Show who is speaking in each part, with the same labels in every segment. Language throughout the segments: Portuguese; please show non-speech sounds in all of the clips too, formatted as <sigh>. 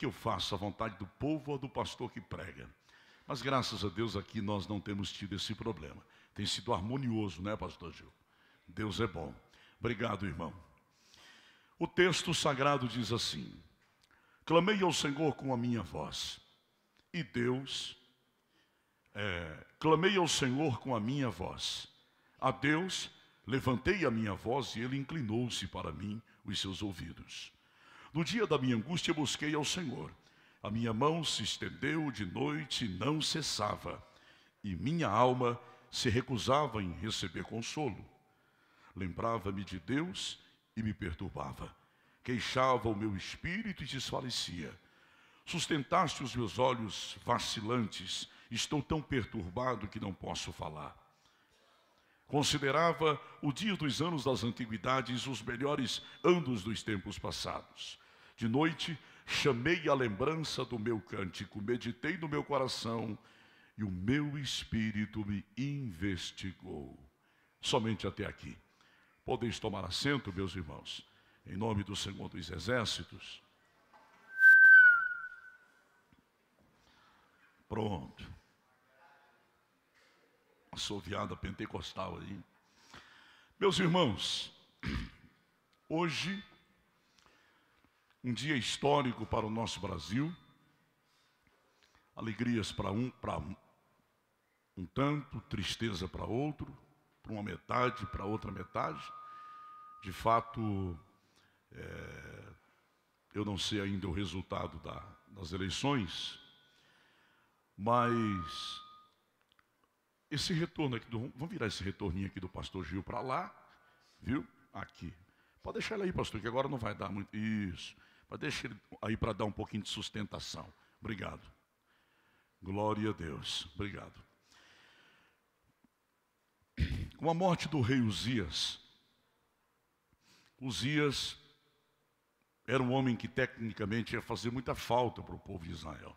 Speaker 1: que eu faço a vontade do povo ou do pastor que prega. Mas graças a Deus aqui nós não temos tido esse problema. Tem sido harmonioso, né, pastor Gil? Deus é bom. Obrigado, irmão. O texto sagrado diz assim: Clamei ao Senhor com a minha voz, e Deus, é, clamei ao Senhor com a minha voz, a Deus levantei a minha voz e ele inclinou-se para mim os seus ouvidos. No dia da minha angústia busquei ao Senhor. A minha mão se estendeu de noite e não cessava, e minha alma se recusava em receber consolo. Lembrava-me de Deus e me perturbava. Queixava o meu espírito e desfalecia. Sustentaste os meus olhos vacilantes, estou tão perturbado que não posso falar. Considerava o dia dos anos das antiguidades os melhores anos dos tempos passados. De noite, chamei a lembrança do meu cântico, meditei no meu coração e o meu espírito me investigou. Somente até aqui. Podeis tomar assento, meus irmãos, em nome do Senhor dos Exércitos. Pronto. Assoviada pentecostal aí. Meus irmãos, <clears throat> hoje um dia histórico para o nosso Brasil, alegrias para um, para um tanto, tristeza para outro, para uma metade, para outra metade. De fato, é, eu não sei ainda o resultado da, das eleições, mas esse retorno aqui do. Vamos virar esse retorninho aqui do pastor Gil para lá, viu? Aqui. Pode deixar ele aí, pastor, que agora não vai dar muito. Isso. Mas deixa ele aí para dar um pouquinho de sustentação. Obrigado. Glória a Deus. Obrigado. Com a morte do rei Uzias, Uzias era um homem que tecnicamente ia fazer muita falta para o povo de Israel.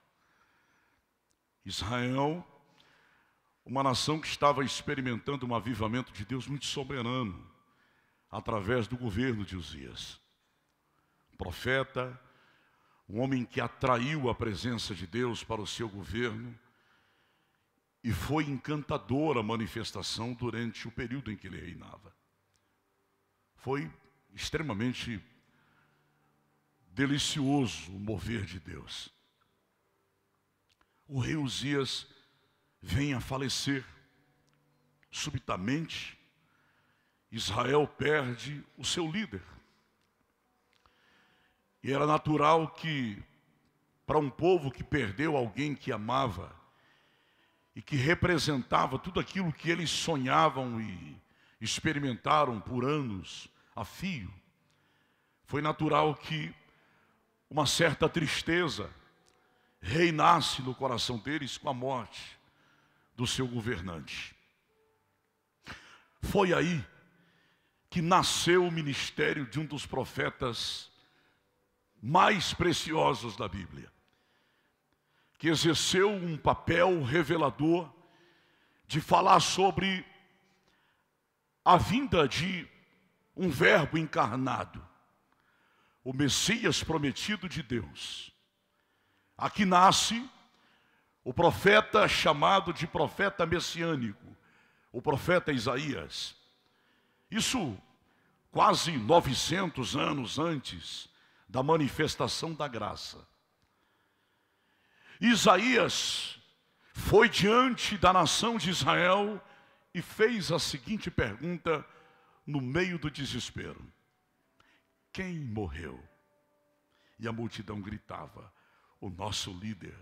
Speaker 1: Israel, uma nação que estava experimentando um avivamento de Deus muito soberano através do governo de Uzias profeta, um homem que atraiu a presença de Deus para o seu governo, e foi encantadora a manifestação durante o período em que ele reinava. Foi extremamente delicioso o mover de Deus. O rei Uzias vem a falecer. Subitamente, Israel perde o seu líder. E era natural que, para um povo que perdeu alguém que amava e que representava tudo aquilo que eles sonhavam e experimentaram por anos a fio, foi natural que uma certa tristeza reinasse no coração deles com a morte do seu governante. Foi aí que nasceu o ministério de um dos profetas mais preciosos da Bíblia, que exerceu um papel revelador de falar sobre a vinda de um Verbo encarnado, o Messias prometido de Deus. Aqui nasce o profeta chamado de profeta messiânico, o profeta Isaías. Isso quase 900 anos antes da manifestação da graça. Isaías foi diante da nação de Israel e fez a seguinte pergunta no meio do desespero: Quem morreu? E a multidão gritava: O nosso líder,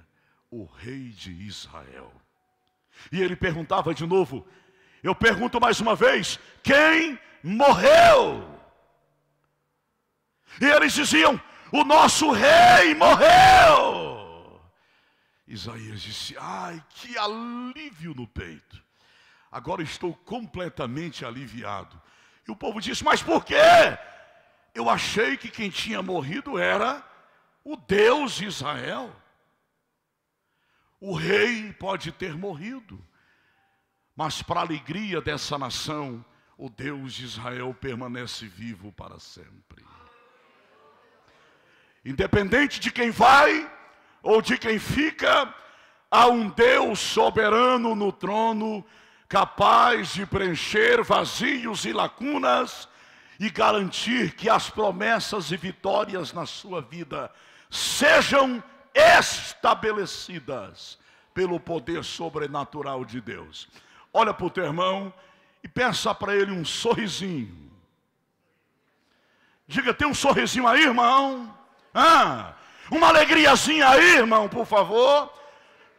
Speaker 1: o rei de Israel. E ele perguntava de novo: Eu pergunto mais uma vez: Quem morreu? E eles diziam: O nosso rei morreu. Isaías disse: Ai, que alívio no peito. Agora estou completamente aliviado. E o povo disse: Mas por quê? Eu achei que quem tinha morrido era o Deus de Israel. O rei pode ter morrido, mas para a alegria dessa nação, o Deus de Israel permanece vivo para sempre. Independente de quem vai ou de quem fica, há um Deus soberano no trono, capaz de preencher vazios e lacunas e garantir que as promessas e vitórias na sua vida sejam estabelecidas pelo poder sobrenatural de Deus. Olha para o teu irmão e peça para ele um sorrisinho. Diga, tem um sorrisinho aí, irmão? Ah, uma alegriazinha aí, irmão, por favor.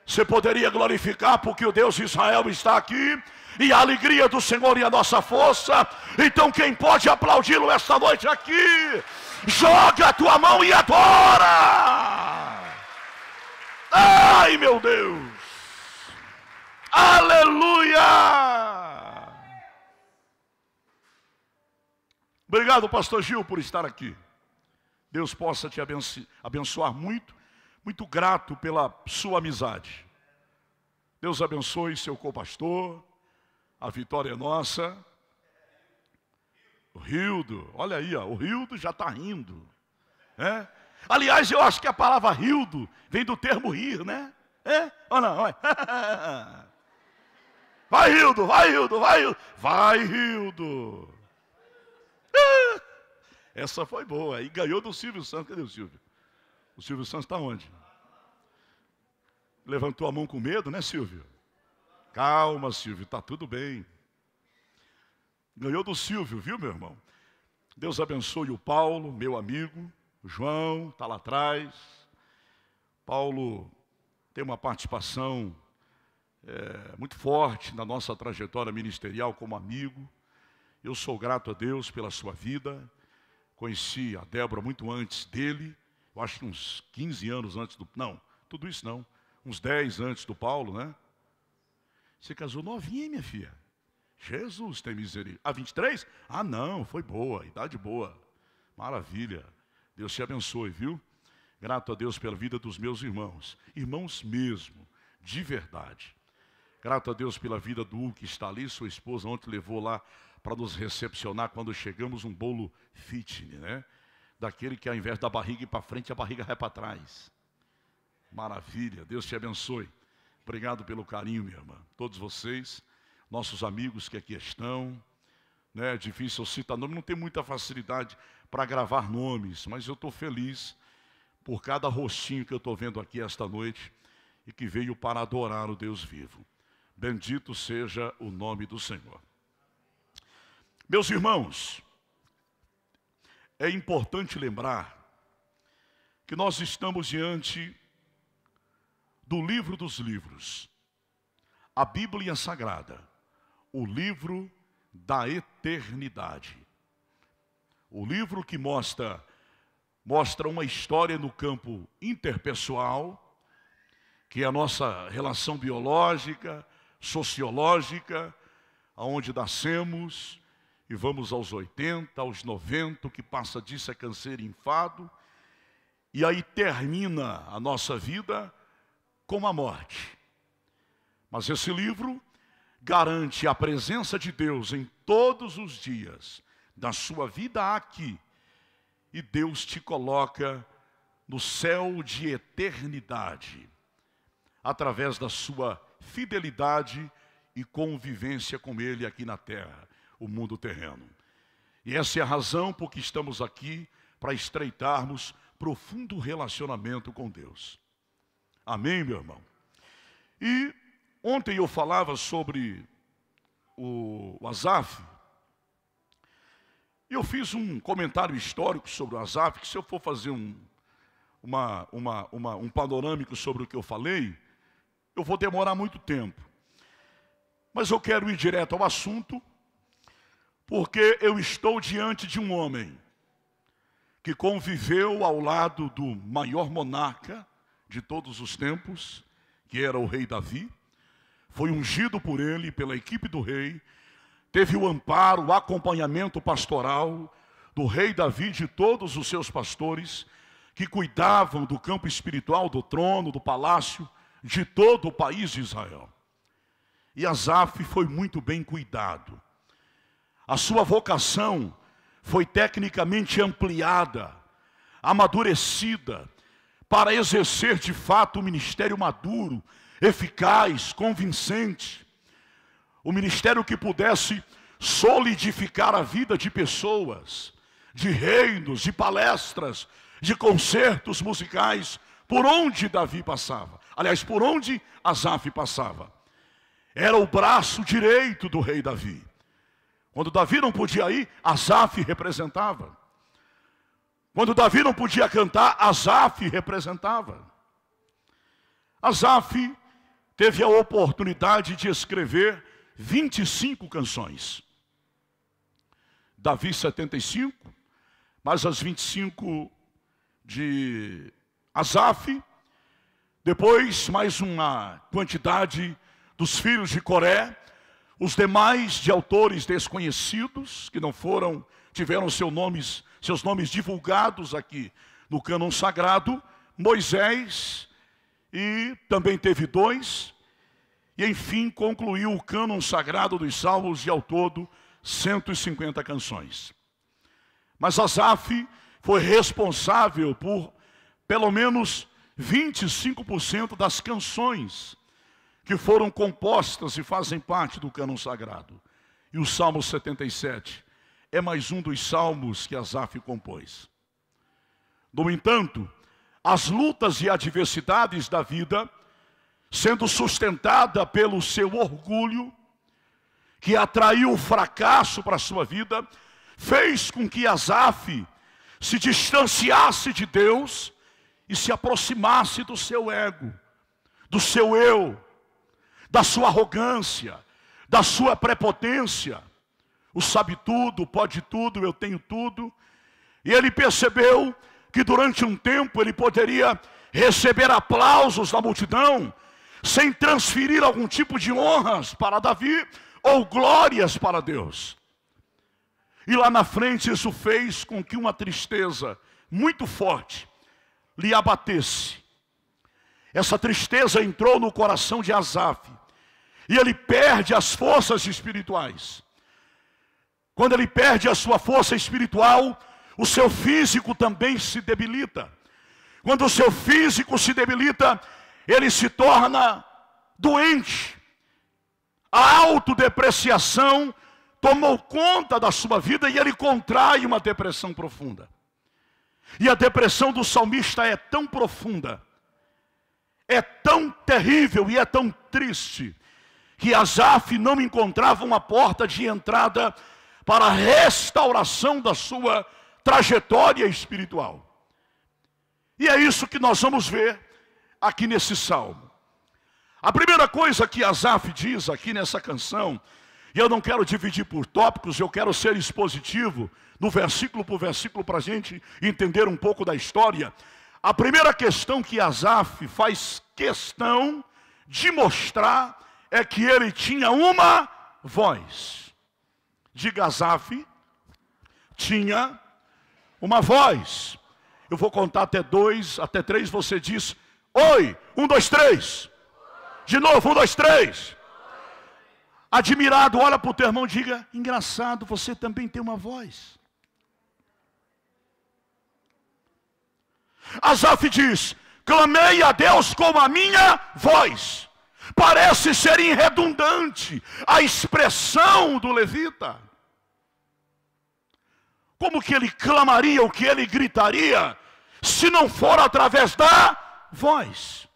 Speaker 1: Você poderia glorificar porque o Deus de Israel está aqui e a alegria do Senhor e a nossa força. Então, quem pode aplaudi-lo esta noite aqui? Joga a tua mão e adora! Ai, meu Deus! Aleluia! Obrigado, pastor Gil, por estar aqui. Deus possa te abençoar muito, muito grato pela sua amizade. Deus abençoe seu copastor, a vitória é nossa. O Rildo, olha aí, ó, o Rildo já está rindo. É? Aliás, eu acho que a palavra Rildo vem do termo rir, né? É? Ou não? <laughs> Vai, Rildo, vai, Rildo, vai, Rildo. Vai, Rildo. Ah! Essa foi boa. E ganhou do Silvio Santos. Cadê o Silvio? O Silvio Santos está onde? Levantou a mão com medo, né, Silvio? Calma, Silvio, está tudo bem. Ganhou do Silvio, viu, meu irmão? Deus abençoe o Paulo, meu amigo. O João está lá atrás. Paulo tem uma participação é, muito forte na nossa trajetória ministerial como amigo. Eu sou grato a Deus pela sua vida. Conheci a Débora muito antes dele, eu acho que uns 15 anos antes do. Não, tudo isso não. Uns 10 antes do Paulo, né? Você casou novinha, minha filha. Jesus tem misericórdia. Ah, 23? Ah, não, foi boa, idade boa. Maravilha. Deus te abençoe, viu? Grato a Deus pela vida dos meus irmãos. Irmãos mesmo, de verdade. Grato a Deus pela vida do U que está ali, sua esposa ontem levou lá para nos recepcionar quando chegamos um bolo fitness, né? Daquele que ao invés da barriga ir para frente, a barriga vai para trás. Maravilha, Deus te abençoe. Obrigado pelo carinho, minha irmã. Todos vocês, nossos amigos que aqui estão. Né? É difícil eu citar nome, não tem muita facilidade para gravar nomes, mas eu estou feliz por cada rostinho que eu estou vendo aqui esta noite e que veio para adorar o Deus vivo. Bendito seja o nome do Senhor. Meus irmãos, é importante lembrar que nós estamos diante do livro dos livros, a Bíblia Sagrada, o livro da eternidade. O livro que mostra mostra uma história no campo interpessoal, que é a nossa relação biológica, sociológica, aonde nascemos, e vamos aos 80, aos 90, o que passa disso é canseiro e enfado, e aí termina a nossa vida com a morte. Mas esse livro garante a presença de Deus em todos os dias da sua vida aqui, e Deus te coloca no céu de eternidade, através da sua fidelidade e convivência com Ele aqui na terra o mundo terreno. E essa é a razão por que estamos aqui para estreitarmos profundo relacionamento com Deus. Amém, meu irmão? E ontem eu falava sobre o, Azaf. Eu fiz um comentário histórico sobre o Azaf, que se eu for fazer um, uma, uma, uma, um panorâmico sobre o que eu falei, eu vou demorar muito tempo. Mas eu quero ir direto ao assunto porque eu estou diante de um homem que conviveu ao lado do maior monarca de todos os tempos, que era o rei Davi, foi ungido por ele, pela equipe do rei, teve o amparo, o acompanhamento pastoral do rei Davi e de todos os seus pastores que cuidavam do campo espiritual, do trono, do palácio, de todo o país de Israel. E Asaf foi muito bem cuidado. A sua vocação foi tecnicamente ampliada, amadurecida, para exercer de fato o ministério maduro, eficaz, convincente. O ministério que pudesse solidificar a vida de pessoas, de reinos, de palestras, de concertos musicais, por onde Davi passava. Aliás, por onde Asaf passava. Era o braço direito do rei Davi. Quando Davi não podia ir, Asaf representava. Quando Davi não podia cantar, Asaf representava. Asaf teve a oportunidade de escrever 25 canções. Davi 75, mas as 25 de Asaf, depois mais uma quantidade dos filhos de Coré, os demais de autores desconhecidos, que não foram, tiveram seus nomes, seus nomes divulgados aqui no cânon sagrado, Moisés, e também teve dois, e enfim concluiu o cânon sagrado dos salmos e ao todo 150 canções. Mas Asaf foi responsável por pelo menos 25% das canções que foram compostas e fazem parte do cânon sagrado. E o Salmo 77 é mais um dos salmos que Asaf compôs. No entanto, as lutas e adversidades da vida, sendo sustentada pelo seu orgulho, que atraiu o fracasso para a sua vida, fez com que Asaf se distanciasse de Deus e se aproximasse do seu ego, do seu eu, da sua arrogância, da sua prepotência. O sabe tudo, pode tudo, eu tenho tudo. E ele percebeu que durante um tempo ele poderia receber aplausos da multidão, sem transferir algum tipo de honras para Davi ou glórias para Deus. E lá na frente isso fez com que uma tristeza muito forte lhe abatesse. Essa tristeza entrou no coração de Asaf e ele perde as forças espirituais. Quando ele perde a sua força espiritual, o seu físico também se debilita. Quando o seu físico se debilita, ele se torna doente. A autodepreciação tomou conta da sua vida e ele contrai uma depressão profunda. E a depressão do salmista é tão profunda, é tão terrível e é tão triste, que Asaf não encontrava uma porta de entrada para a restauração da sua trajetória espiritual. E é isso que nós vamos ver aqui nesse salmo. A primeira coisa que Asaf diz aqui nessa canção, e eu não quero dividir por tópicos, eu quero ser expositivo, no versículo por versículo, para a gente entender um pouco da história. A primeira questão que Asaf faz questão de mostrar é que ele tinha uma voz. Diga Asaf, tinha uma voz. Eu vou contar até dois, até três, você diz, oi, um, dois, três. De novo, um, dois, três. Admirado, olha para o teu irmão e diga, engraçado, você também tem uma voz. Azaf diz, clamei a Deus com a minha voz parece ser redundante a expressão do levita. Como que ele clamaria, o que ele gritaria, se não for através da voz?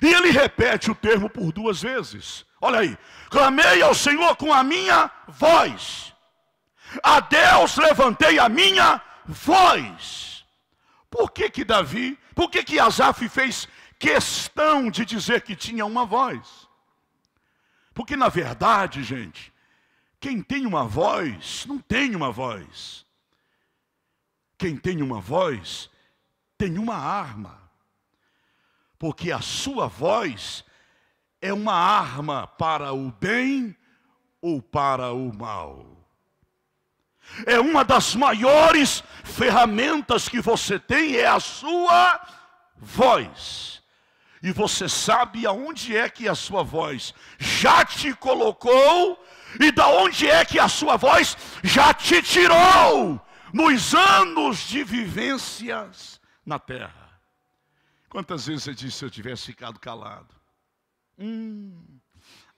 Speaker 1: E ele repete o termo por duas vezes. Olha aí, clamei ao Senhor com a minha voz. A Deus levantei a minha voz. Por que que Davi, por que que Asaf fez questão de dizer que tinha uma voz. Porque, na verdade, gente, quem tem uma voz não tem uma voz. Quem tem uma voz tem uma arma. Porque a sua voz é uma arma para o bem ou para o mal. É uma das maiores ferramentas que você tem, é a sua voz e você sabe aonde é que a sua voz já te colocou e da onde é que a sua voz já te tirou nos anos de vivências na terra. Quantas vezes você disse se eu tivesse ficado calado? Hum,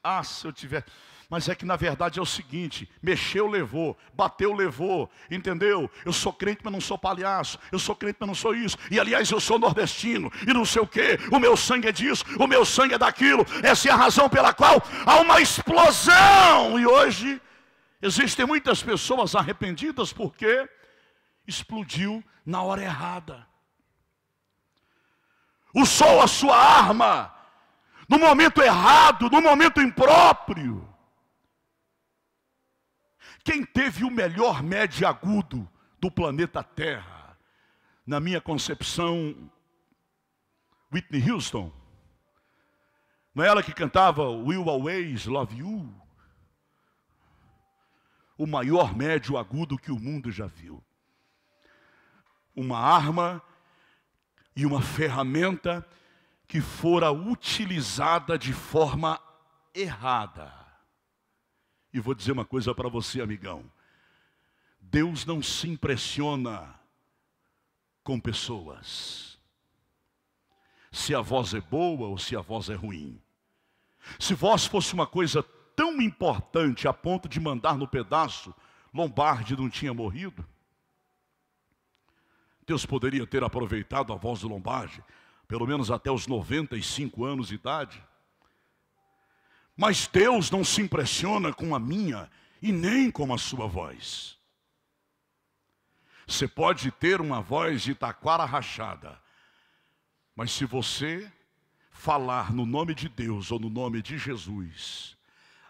Speaker 1: ah, se eu tivesse mas é que na verdade é o seguinte: mexeu, levou, bateu, levou, entendeu? Eu sou crente, mas não sou palhaço, eu sou crente, mas não sou isso. E aliás, eu sou nordestino e não sei o que, o meu sangue é disso, o meu sangue é daquilo. Essa é a razão pela qual há uma explosão. E hoje existem muitas pessoas arrependidas porque explodiu na hora errada. Usou a sua arma no momento errado, no momento impróprio. Quem teve o melhor médio agudo do planeta Terra? Na minha concepção, Whitney Houston. Não é ela que cantava Will Always Love You? O maior médio agudo que o mundo já viu. Uma arma e uma ferramenta que fora utilizada de forma errada e vou dizer uma coisa para você, amigão. Deus não se impressiona com pessoas. Se a voz é boa ou se a voz é ruim. Se voz fosse uma coisa tão importante a ponto de mandar no pedaço, Lombardi não tinha morrido. Deus poderia ter aproveitado a voz do Lombardi, pelo menos até os 95 anos de idade. Mas Deus não se impressiona com a minha e nem com a sua voz. Você pode ter uma voz de taquara rachada, mas se você falar no nome de Deus ou no nome de Jesus,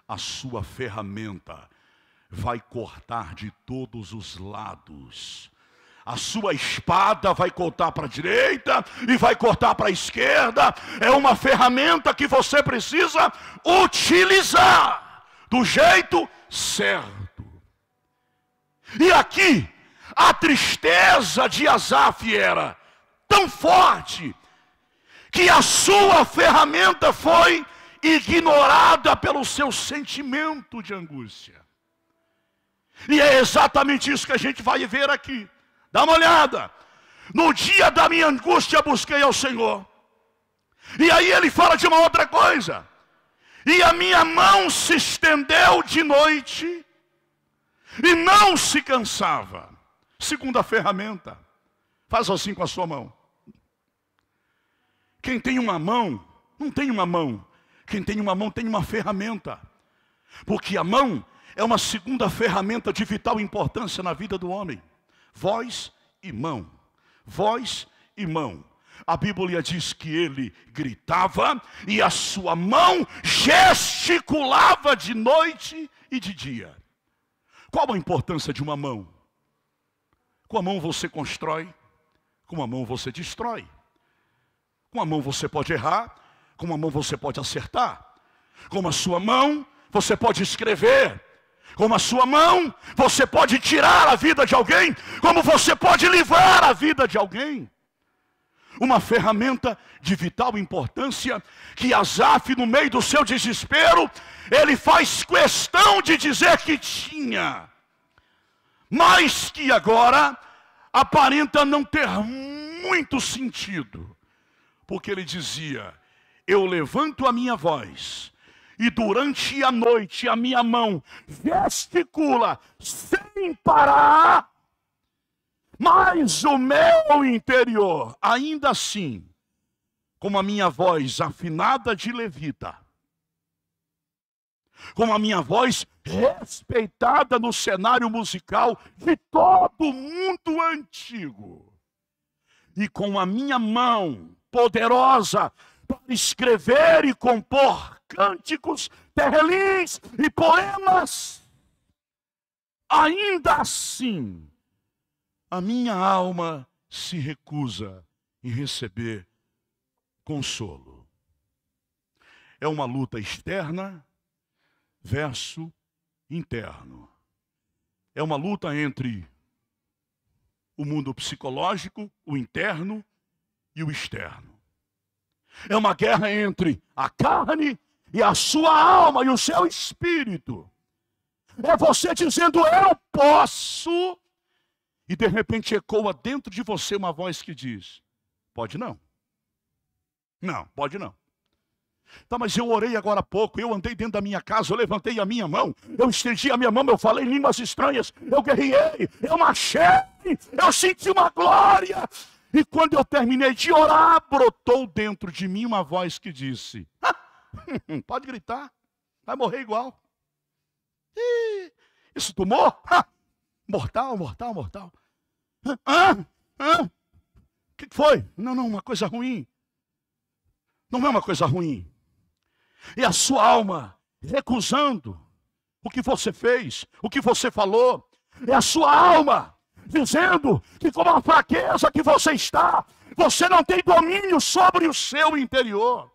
Speaker 1: a sua ferramenta vai cortar de todos os lados a sua espada vai cortar para a direita e vai cortar para a esquerda. É uma ferramenta que você precisa utilizar do jeito certo. E aqui, a tristeza de Azaf era tão forte que a sua ferramenta foi ignorada pelo seu sentimento de angústia. E é exatamente isso que a gente vai ver aqui. Dá uma olhada. No dia da minha angústia busquei ao Senhor. E aí ele fala de uma outra coisa. E a minha mão se estendeu de noite e não se cansava. Segunda ferramenta. Faz assim com a sua mão. Quem tem uma mão, não tem uma mão. Quem tem uma mão tem uma ferramenta. Porque a mão é uma segunda ferramenta de vital importância na vida do homem voz e mão, voz e mão. A Bíblia diz que ele gritava e a sua mão gesticulava de noite e de dia. Qual a importância de uma mão? Com a mão você constrói, com a mão você destrói. Com a mão você pode errar, com a mão você pode acertar. Com a sua mão você pode escrever, como a sua mão, você pode tirar a vida de alguém, como você pode livrar a vida de alguém. Uma ferramenta de vital importância que Asaf, no meio do seu desespero, ele faz questão de dizer que tinha, mas que agora aparenta não ter muito sentido, porque ele dizia: Eu levanto a minha voz e durante a noite a minha mão gesticula sem parar, mas o meu interior, ainda assim, como a minha voz afinada de levita, como a minha voz respeitada no cenário musical de todo o mundo antigo, e com a minha mão poderosa para escrever e compor cânticos, terrelins e poemas. Ainda assim, a minha alma se recusa em receber consolo. É uma luta externa verso interno. É uma luta entre o mundo psicológico, o interno e o externo. É uma guerra entre a carne e a sua alma e o seu espírito. É você dizendo, eu posso. E de repente ecoa dentro de você uma voz que diz: pode não. Não, pode não. Tá, mas eu orei agora há pouco, eu andei dentro da minha casa, eu levantei a minha mão, eu estendi a minha mão, eu falei línguas estranhas, eu guerriei, eu marchei, eu senti uma glória. E quando eu terminei de orar, brotou dentro de mim uma voz que disse: <laughs> <laughs> Pode gritar. Vai morrer igual. Ih, isso tomou? Ha! Mortal, mortal, mortal. Ah, ah, o que foi? Não, não, uma coisa ruim. Não é uma coisa ruim. E é a sua alma recusando o que você fez, o que você falou. É a sua alma dizendo que com a fraqueza que você está, você não tem domínio sobre o seu interior.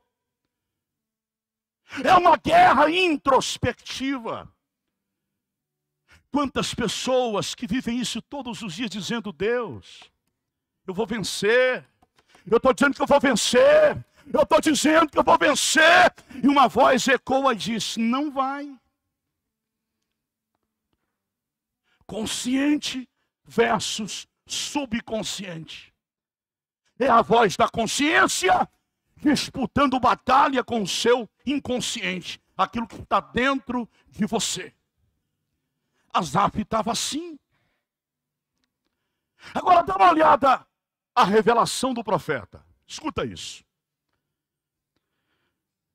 Speaker 1: É uma guerra introspectiva. Quantas pessoas que vivem isso todos os dias dizendo: Deus, eu vou vencer. Eu estou dizendo que eu vou vencer. Eu estou dizendo que eu vou vencer. E uma voz ecoa e diz: Não vai. Consciente versus subconsciente. É a voz da consciência disputando batalha com o seu inconsciente, aquilo que está dentro de você. Asaf estava assim. Agora dá uma olhada à revelação do profeta. Escuta isso.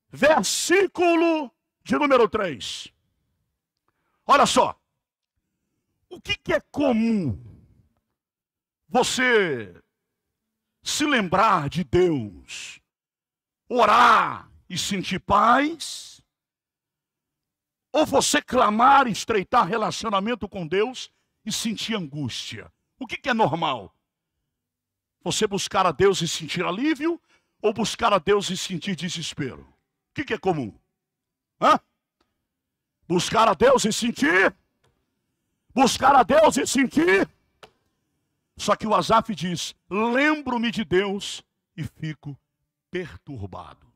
Speaker 1: Versículo de número 3. Olha só. O que, que é comum você se lembrar de Deus, orar, e sentir paz, ou você clamar e estreitar relacionamento com Deus e sentir angústia. O que, que é normal? Você buscar a Deus e sentir alívio, ou buscar a Deus e sentir desespero? O que, que é comum? Hã? Buscar a Deus e sentir. Buscar a Deus e sentir. Só que o Azaf diz: lembro-me de Deus e fico perturbado.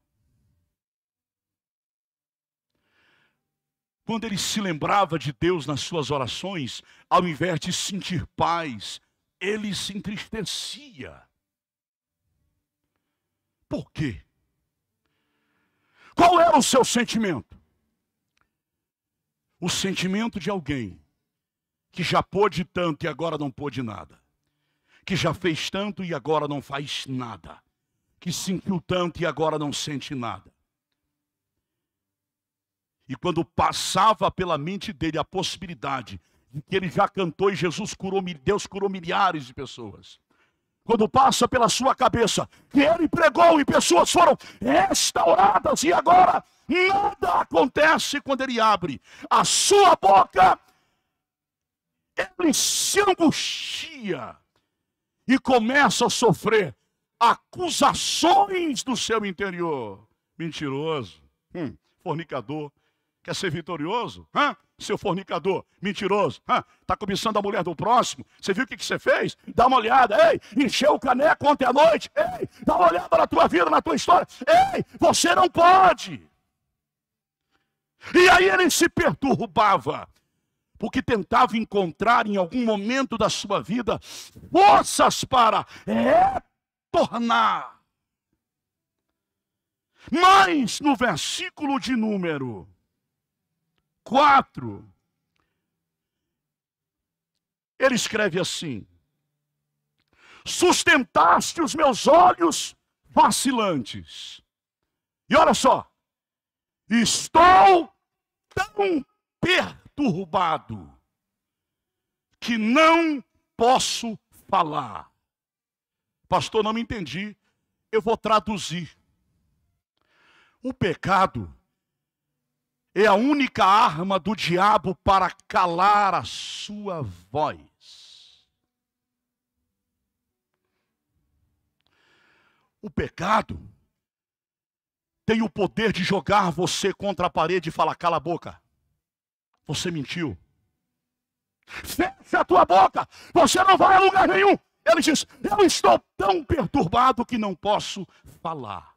Speaker 1: quando ele se lembrava de Deus nas suas orações, ao invés de sentir paz, ele se entristecia. Por quê? Qual era o seu sentimento? O sentimento de alguém que já pôde tanto e agora não pôde nada, que já fez tanto e agora não faz nada, que sentiu tanto e agora não sente nada e quando passava pela mente dele a possibilidade de que ele já cantou e Jesus curou, Deus curou milhares de pessoas. Quando passa pela sua cabeça que ele pregou e pessoas foram restauradas e agora nada acontece quando ele abre a sua boca, ele se angustia e começa a sofrer acusações do seu interior. Mentiroso, hum, fornicador, Quer ser vitorioso? Hã? Seu fornicador, mentiroso. Está cobiçando a mulher do próximo. Você viu o que, que você fez? Dá uma olhada. Ei, encheu o caneco ontem à noite. Ei, dá uma olhada na tua vida, na tua história. Ei, você não pode. E aí ele se perturbava porque tentava encontrar em algum momento da sua vida forças para retornar. Mas no versículo de número 4, ele escreve assim: Sustentaste os meus olhos vacilantes. E olha só, estou tão perturbado que não posso falar. Pastor, não me entendi. Eu vou traduzir. O pecado é a única arma do diabo para calar a sua voz. O pecado tem o poder de jogar você contra a parede e falar: cala a boca, você mentiu. Fecha a tua boca, você não vai a lugar nenhum. Ele diz: Eu estou tão perturbado que não posso falar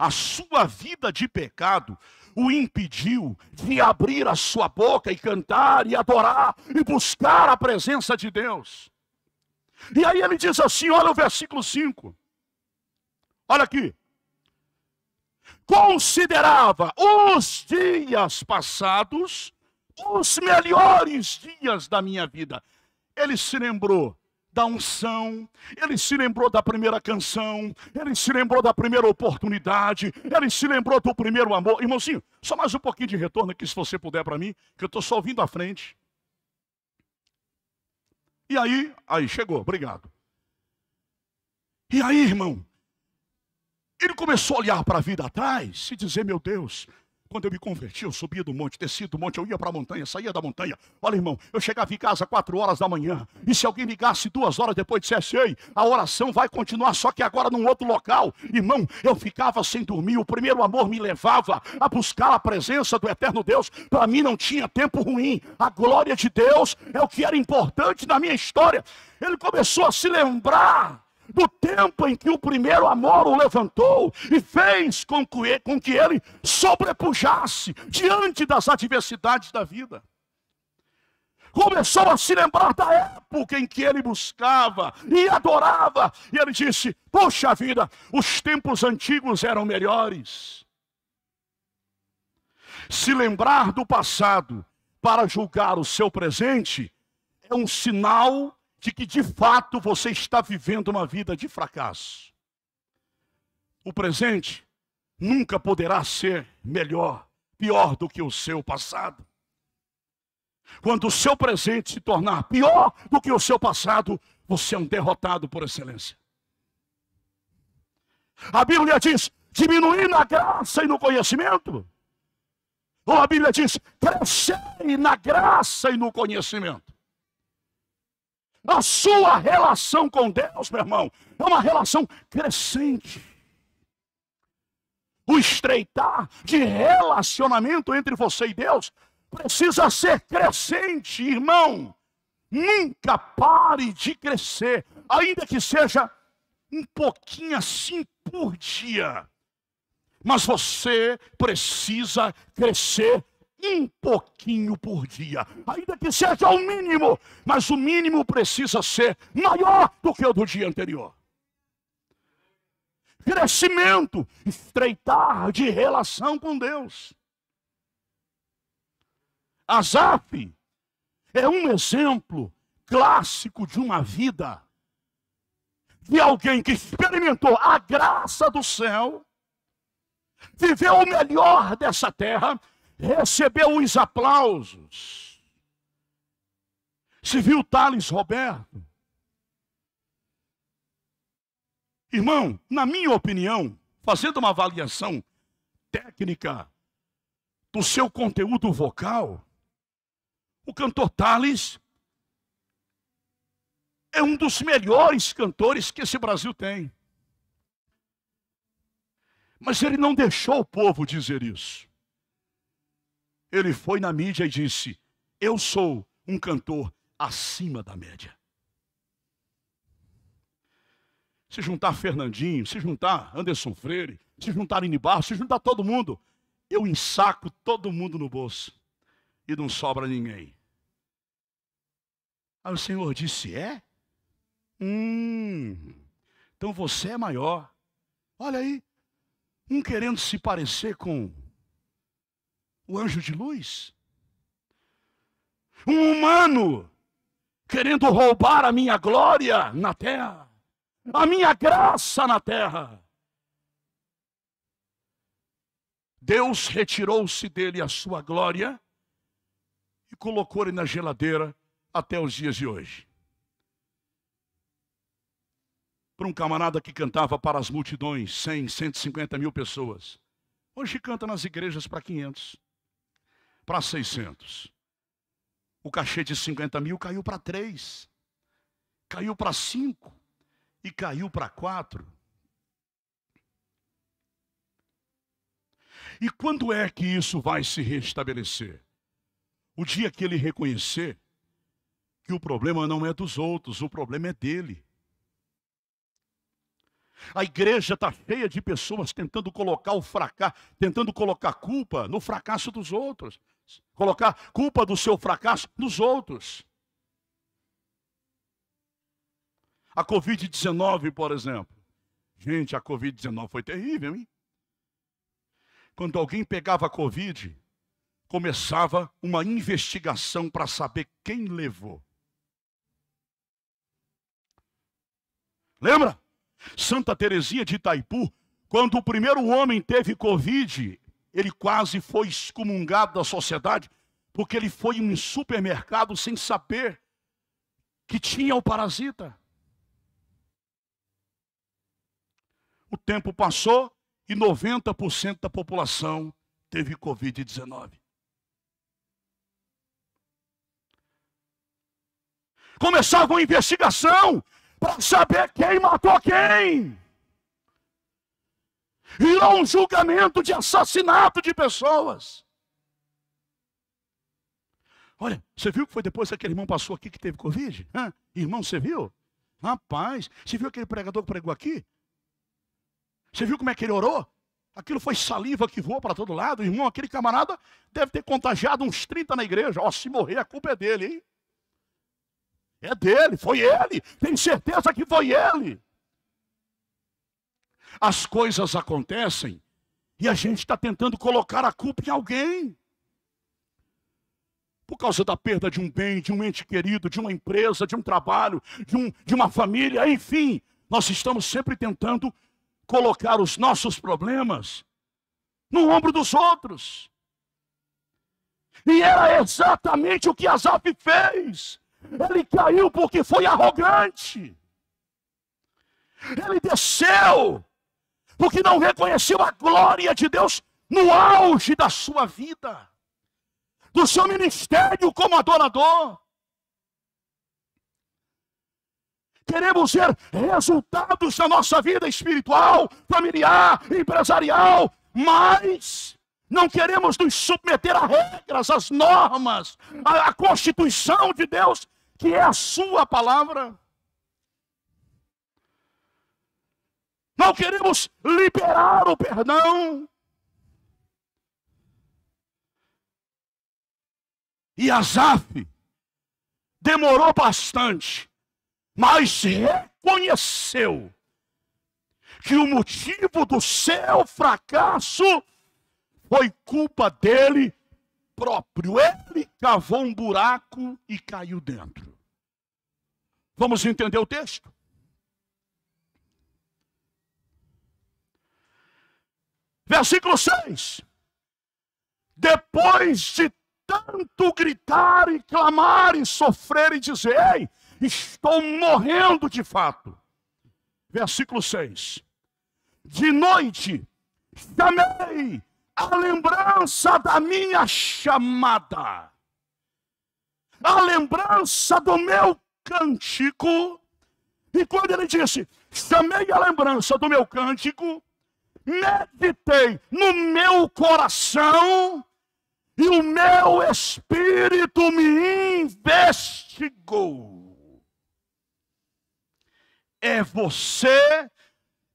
Speaker 1: a sua vida de pecado o impediu de abrir a sua boca e cantar e adorar e buscar a presença de Deus. E aí ele diz assim: olha o versículo 5. Olha aqui. Considerava os dias passados os melhores dias da minha vida. Ele se lembrou da unção, ele se lembrou da primeira canção, ele se lembrou da primeira oportunidade, ele se lembrou do primeiro amor. Irmãozinho, só mais um pouquinho de retorno aqui, se você puder para mim, que eu estou só ouvindo à frente. E aí, aí, chegou, obrigado. E aí, irmão, ele começou a olhar para a vida atrás e dizer: Meu Deus, quando eu me converti, eu subia do monte, descia do monte, eu ia para a montanha, saía da montanha. Olha, irmão, eu chegava em casa quatro horas da manhã. E se alguém ligasse duas horas depois, dissesse, ei, a oração vai continuar, só que agora num outro local. Irmão, eu ficava sem dormir. O primeiro amor me levava a buscar a presença do eterno Deus. Para mim não tinha tempo ruim. A glória de Deus é o que era importante na minha história. Ele começou a se lembrar do tempo em que o primeiro amor o levantou e fez com que, com que ele sobrepujasse diante das adversidades da vida. Começou a se lembrar da época em que ele buscava e adorava, e ele disse: Poxa vida, os tempos antigos eram melhores. Se lembrar do passado para julgar o seu presente é um sinal de que de fato você está vivendo uma vida de fracasso. O presente nunca poderá ser melhor, pior do que o seu passado. Quando o seu presente se tornar pior do que o seu passado, você é um derrotado por excelência. A Bíblia diz: diminuir na graça e no conhecimento. Ou a Bíblia diz: crescer na graça e no conhecimento. A sua relação com Deus, meu irmão, é uma relação crescente. O estreitar de relacionamento entre você e Deus precisa ser crescente, irmão. Nunca pare de crescer, ainda que seja um pouquinho assim por dia. Mas você precisa crescer um pouquinho por dia, ainda que seja o mínimo, mas o mínimo precisa ser maior do que o do dia anterior. Crescimento, estreitar de relação com Deus. Asaf é um exemplo clássico de uma vida de alguém que experimentou a graça do céu, viveu o melhor dessa terra, recebeu os aplausos. Se viu Thales Roberto. Irmão, na minha opinião, fazendo uma avaliação técnica do seu conteúdo vocal, o cantor Thales é um dos melhores cantores que esse Brasil tem. Mas ele não deixou o povo dizer isso. Ele foi na mídia e disse: Eu sou um cantor acima da média. Se juntar Fernandinho, se juntar Anderson Freire, se juntar Inibar, se juntar todo mundo, eu ensaco todo mundo no bolso e não sobra ninguém. Aí o Senhor disse: É? Hum, então você é maior. Olha aí, um querendo se parecer com o anjo de luz? Um humano querendo roubar a minha glória na terra, a minha graça na terra. Deus retirou-se dele a sua glória e colocou ele na geladeira até os dias de hoje. Para um camarada que cantava para as multidões, 100, 150 mil pessoas, hoje canta nas igrejas para 500 para 600. O cachê de 50 mil caiu para 3, caiu para 5 e caiu para 4. E quando é que isso vai se restabelecer? O dia que ele reconhecer que o problema não é dos outros, o problema é dele. A igreja está cheia de pessoas tentando colocar o fracasso, tentando colocar culpa no fracasso dos outros colocar culpa do seu fracasso nos outros. A Covid-19, por exemplo. Gente, a Covid-19 foi terrível, hein? Quando alguém pegava a Covid, começava uma investigação para saber quem levou. Lembra? Santa Teresinha de Itaipu, quando o primeiro homem teve Covid, ele quase foi excomungado da sociedade, porque ele foi em um supermercado sem saber que tinha o parasita. O tempo passou e 90% da população teve Covid-19. Começava uma investigação para saber quem matou quem virou um julgamento de assassinato de pessoas. Olha, você viu que foi depois que aquele irmão passou aqui que teve Covid? Hã? Irmão, você viu? Rapaz, você viu aquele pregador que pregou aqui? Você viu como é que ele orou? Aquilo foi saliva que voou para todo lado. Irmão, aquele camarada deve ter contagiado uns 30 na igreja. Ó, se morrer, a culpa é dele, hein? É dele, foi ele. Tenho certeza que foi ele as coisas acontecem e a gente está tentando colocar a culpa em alguém. Por causa da perda de um bem, de um ente querido, de uma empresa, de um trabalho, de, um, de uma família, enfim, nós estamos sempre tentando colocar os nossos problemas no ombro dos outros. E era exatamente o que Asaf fez. Ele caiu porque foi arrogante. Ele desceu porque não reconheceu a glória de Deus no auge da sua vida, do seu ministério como adorador. Queremos ver resultados na nossa vida espiritual, familiar, empresarial, mas não queremos nos submeter a regras, às normas, à, à Constituição de Deus, que é a Sua palavra. Não queremos liberar o perdão. E Asaf demorou bastante, mas reconheceu que o motivo do seu fracasso foi culpa dele próprio. Ele cavou um buraco e caiu dentro. Vamos entender o texto? Versículo 6. Depois de tanto gritar e clamar e sofrer e dizer: Ei, estou morrendo de fato. Versículo 6. De noite chamei a lembrança da minha chamada, a lembrança do meu cântico. E quando ele disse: Chamei a lembrança do meu cântico meditei no meu coração e o meu espírito me investigou. É você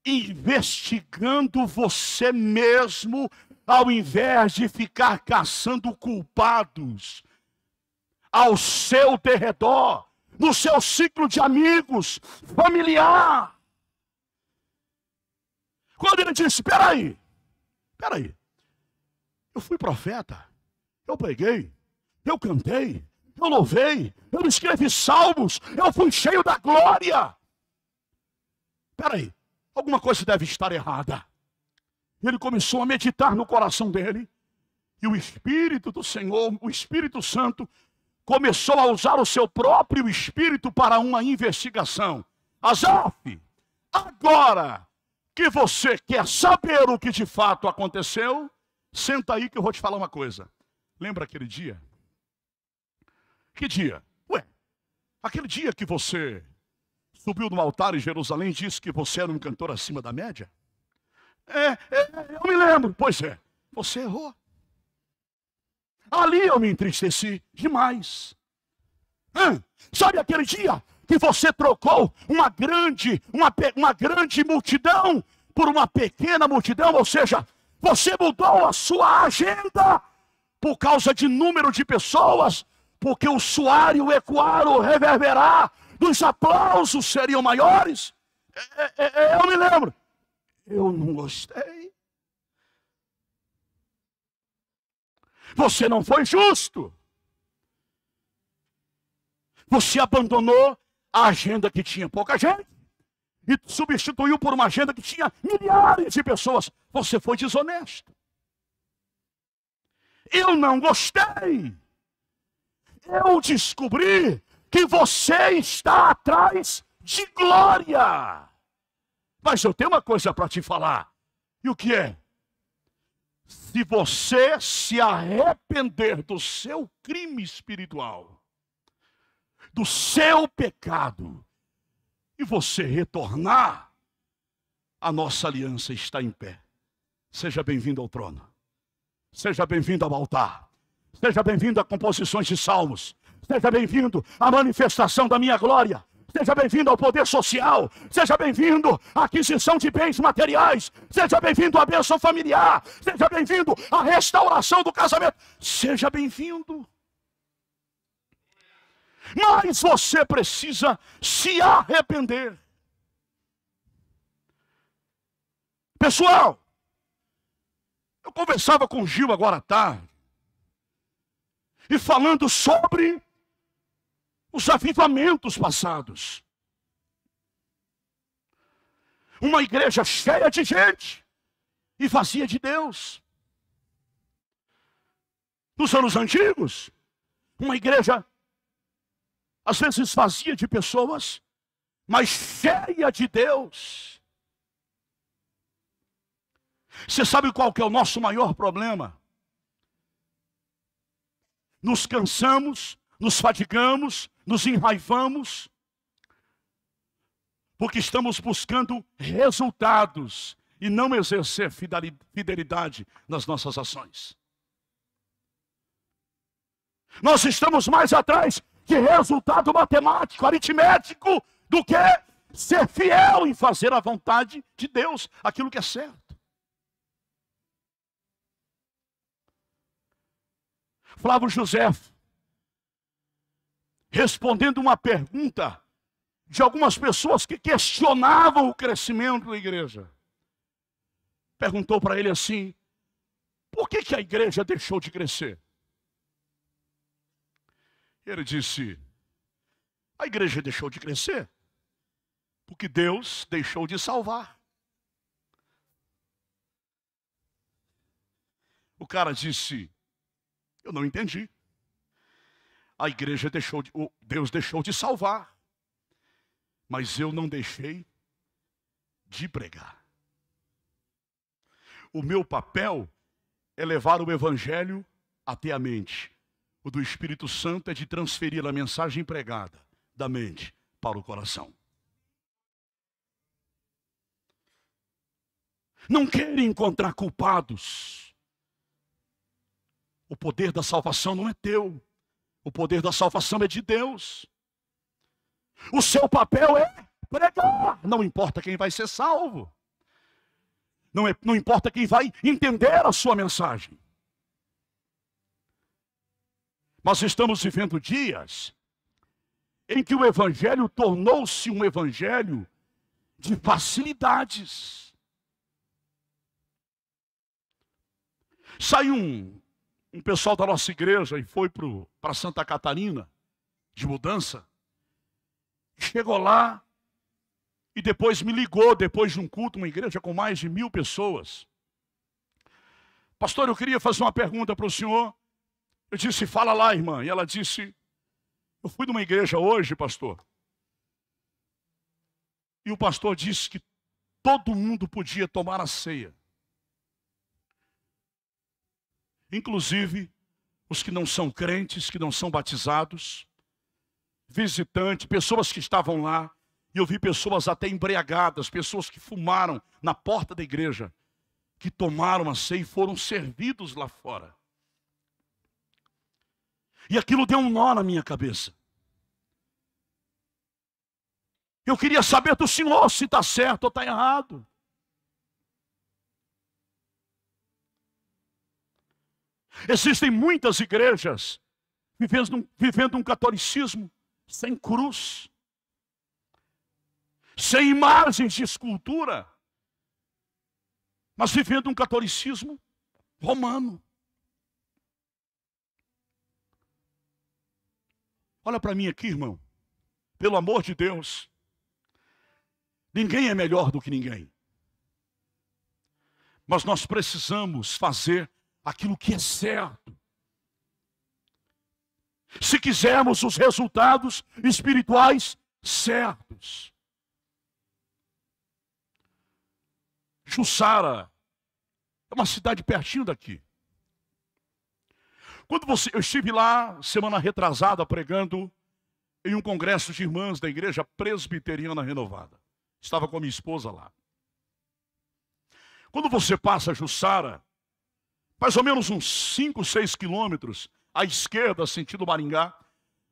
Speaker 1: investigando você mesmo, ao invés de ficar caçando culpados ao seu derredor, no seu ciclo de amigos, familiar. Quando ele disse: Espera aí, espera aí. Eu fui profeta, eu preguei, eu cantei, eu louvei, eu escrevi salmos, eu fui cheio da glória. Espera aí, alguma coisa deve estar errada. Ele começou a meditar no coração dele, e o Espírito do Senhor, o Espírito Santo, começou a usar o seu próprio espírito para uma investigação. Azaf, agora que você quer saber o que de fato aconteceu, senta aí que eu vou te falar uma coisa. Lembra aquele dia? Que dia? Ué, aquele dia que você subiu no altar em Jerusalém e disse que você era um cantor acima da média? É, é, eu me lembro. Pois é, você errou. Ali eu me entristeci demais. Hã? Sabe aquele dia que você trocou uma grande, uma, uma grande multidão por uma pequena multidão, ou seja, você mudou a sua agenda por causa de número de pessoas, porque o suário ecoar o reverberar dos aplausos seriam maiores. É, é, é, eu me lembro. Eu não gostei. Você não foi justo. Você abandonou a agenda que tinha pouca gente e substituiu por uma agenda que tinha milhares de pessoas. Você foi desonesto. Eu não gostei. Eu descobri que você está atrás de glória. Mas eu tenho uma coisa para te falar. E o que é? Se você se arrepender do seu crime espiritual, do seu pecado e você retornar, a nossa aliança está em pé. Seja bem-vindo ao trono. Seja bem-vindo ao altar. Seja bem-vindo a composições de salmos. Seja bem-vindo à manifestação da minha glória. Seja bem-vindo ao poder social. Seja bem-vindo à aquisição de bens materiais. Seja bem-vindo à bênção familiar. Seja bem-vindo à restauração do casamento. Seja bem-vindo. Mas você precisa se arrepender. Pessoal, eu conversava com o Gil agora à tarde, e falando sobre os avivamentos passados. Uma igreja cheia de gente e vazia de Deus. Nos anos antigos, uma igreja às vezes vazia de pessoas, mas cheia de Deus. Você sabe qual que é o nosso maior problema? Nos cansamos, nos fatigamos, nos enraivamos, porque estamos buscando resultados e não exercer fidelidade nas nossas ações. Nós estamos mais atrás de resultado matemático, aritmético, do que ser fiel em fazer a vontade de Deus, aquilo que é certo. Flávio José, respondendo uma pergunta de algumas pessoas que questionavam o crescimento da igreja, perguntou para ele assim: por que, que a igreja deixou de crescer? Ele disse: a igreja deixou de crescer porque Deus deixou de salvar. O cara disse: eu não entendi. A igreja deixou de, Deus deixou de salvar, mas eu não deixei de pregar. O meu papel é levar o evangelho até a mente o do Espírito Santo é de transferir a mensagem pregada da mente para o coração. Não querem encontrar culpados. O poder da salvação não é teu. O poder da salvação é de Deus. O seu papel é pregar. Não importa quem vai ser salvo. Não, é, não importa quem vai entender a sua mensagem. Nós estamos vivendo dias em que o evangelho tornou-se um evangelho de facilidades. Saiu um, um pessoal da nossa igreja e foi para Santa Catarina de mudança. Chegou lá e depois me ligou, depois de um culto, uma igreja com mais de mil pessoas. Pastor, eu queria fazer uma pergunta para o senhor. Eu disse, fala lá, irmã. E ela disse, eu fui numa igreja hoje, pastor. E o pastor disse que todo mundo podia tomar a ceia. Inclusive os que não são crentes, que não são batizados, visitantes, pessoas que estavam lá. E eu vi pessoas até embriagadas, pessoas que fumaram na porta da igreja, que tomaram a ceia e foram servidos lá fora. E aquilo deu um nó na minha cabeça. Eu queria saber do Senhor se está certo ou está errado. Existem muitas igrejas vivendo, vivendo um catolicismo sem cruz, sem imagens de escultura, mas vivendo um catolicismo romano. Olha para mim aqui, irmão. Pelo amor de Deus. Ninguém é melhor do que ninguém. Mas nós precisamos fazer aquilo que é certo. Se quisermos os resultados espirituais certos. Jussara é uma cidade pertinho daqui. Quando você, eu estive lá semana retrasada pregando em um congresso de irmãs da igreja presbiteriana renovada. Estava com a minha esposa lá. Quando você passa Jussara, mais ou menos uns 5, 6 quilômetros à esquerda, sentido Maringá,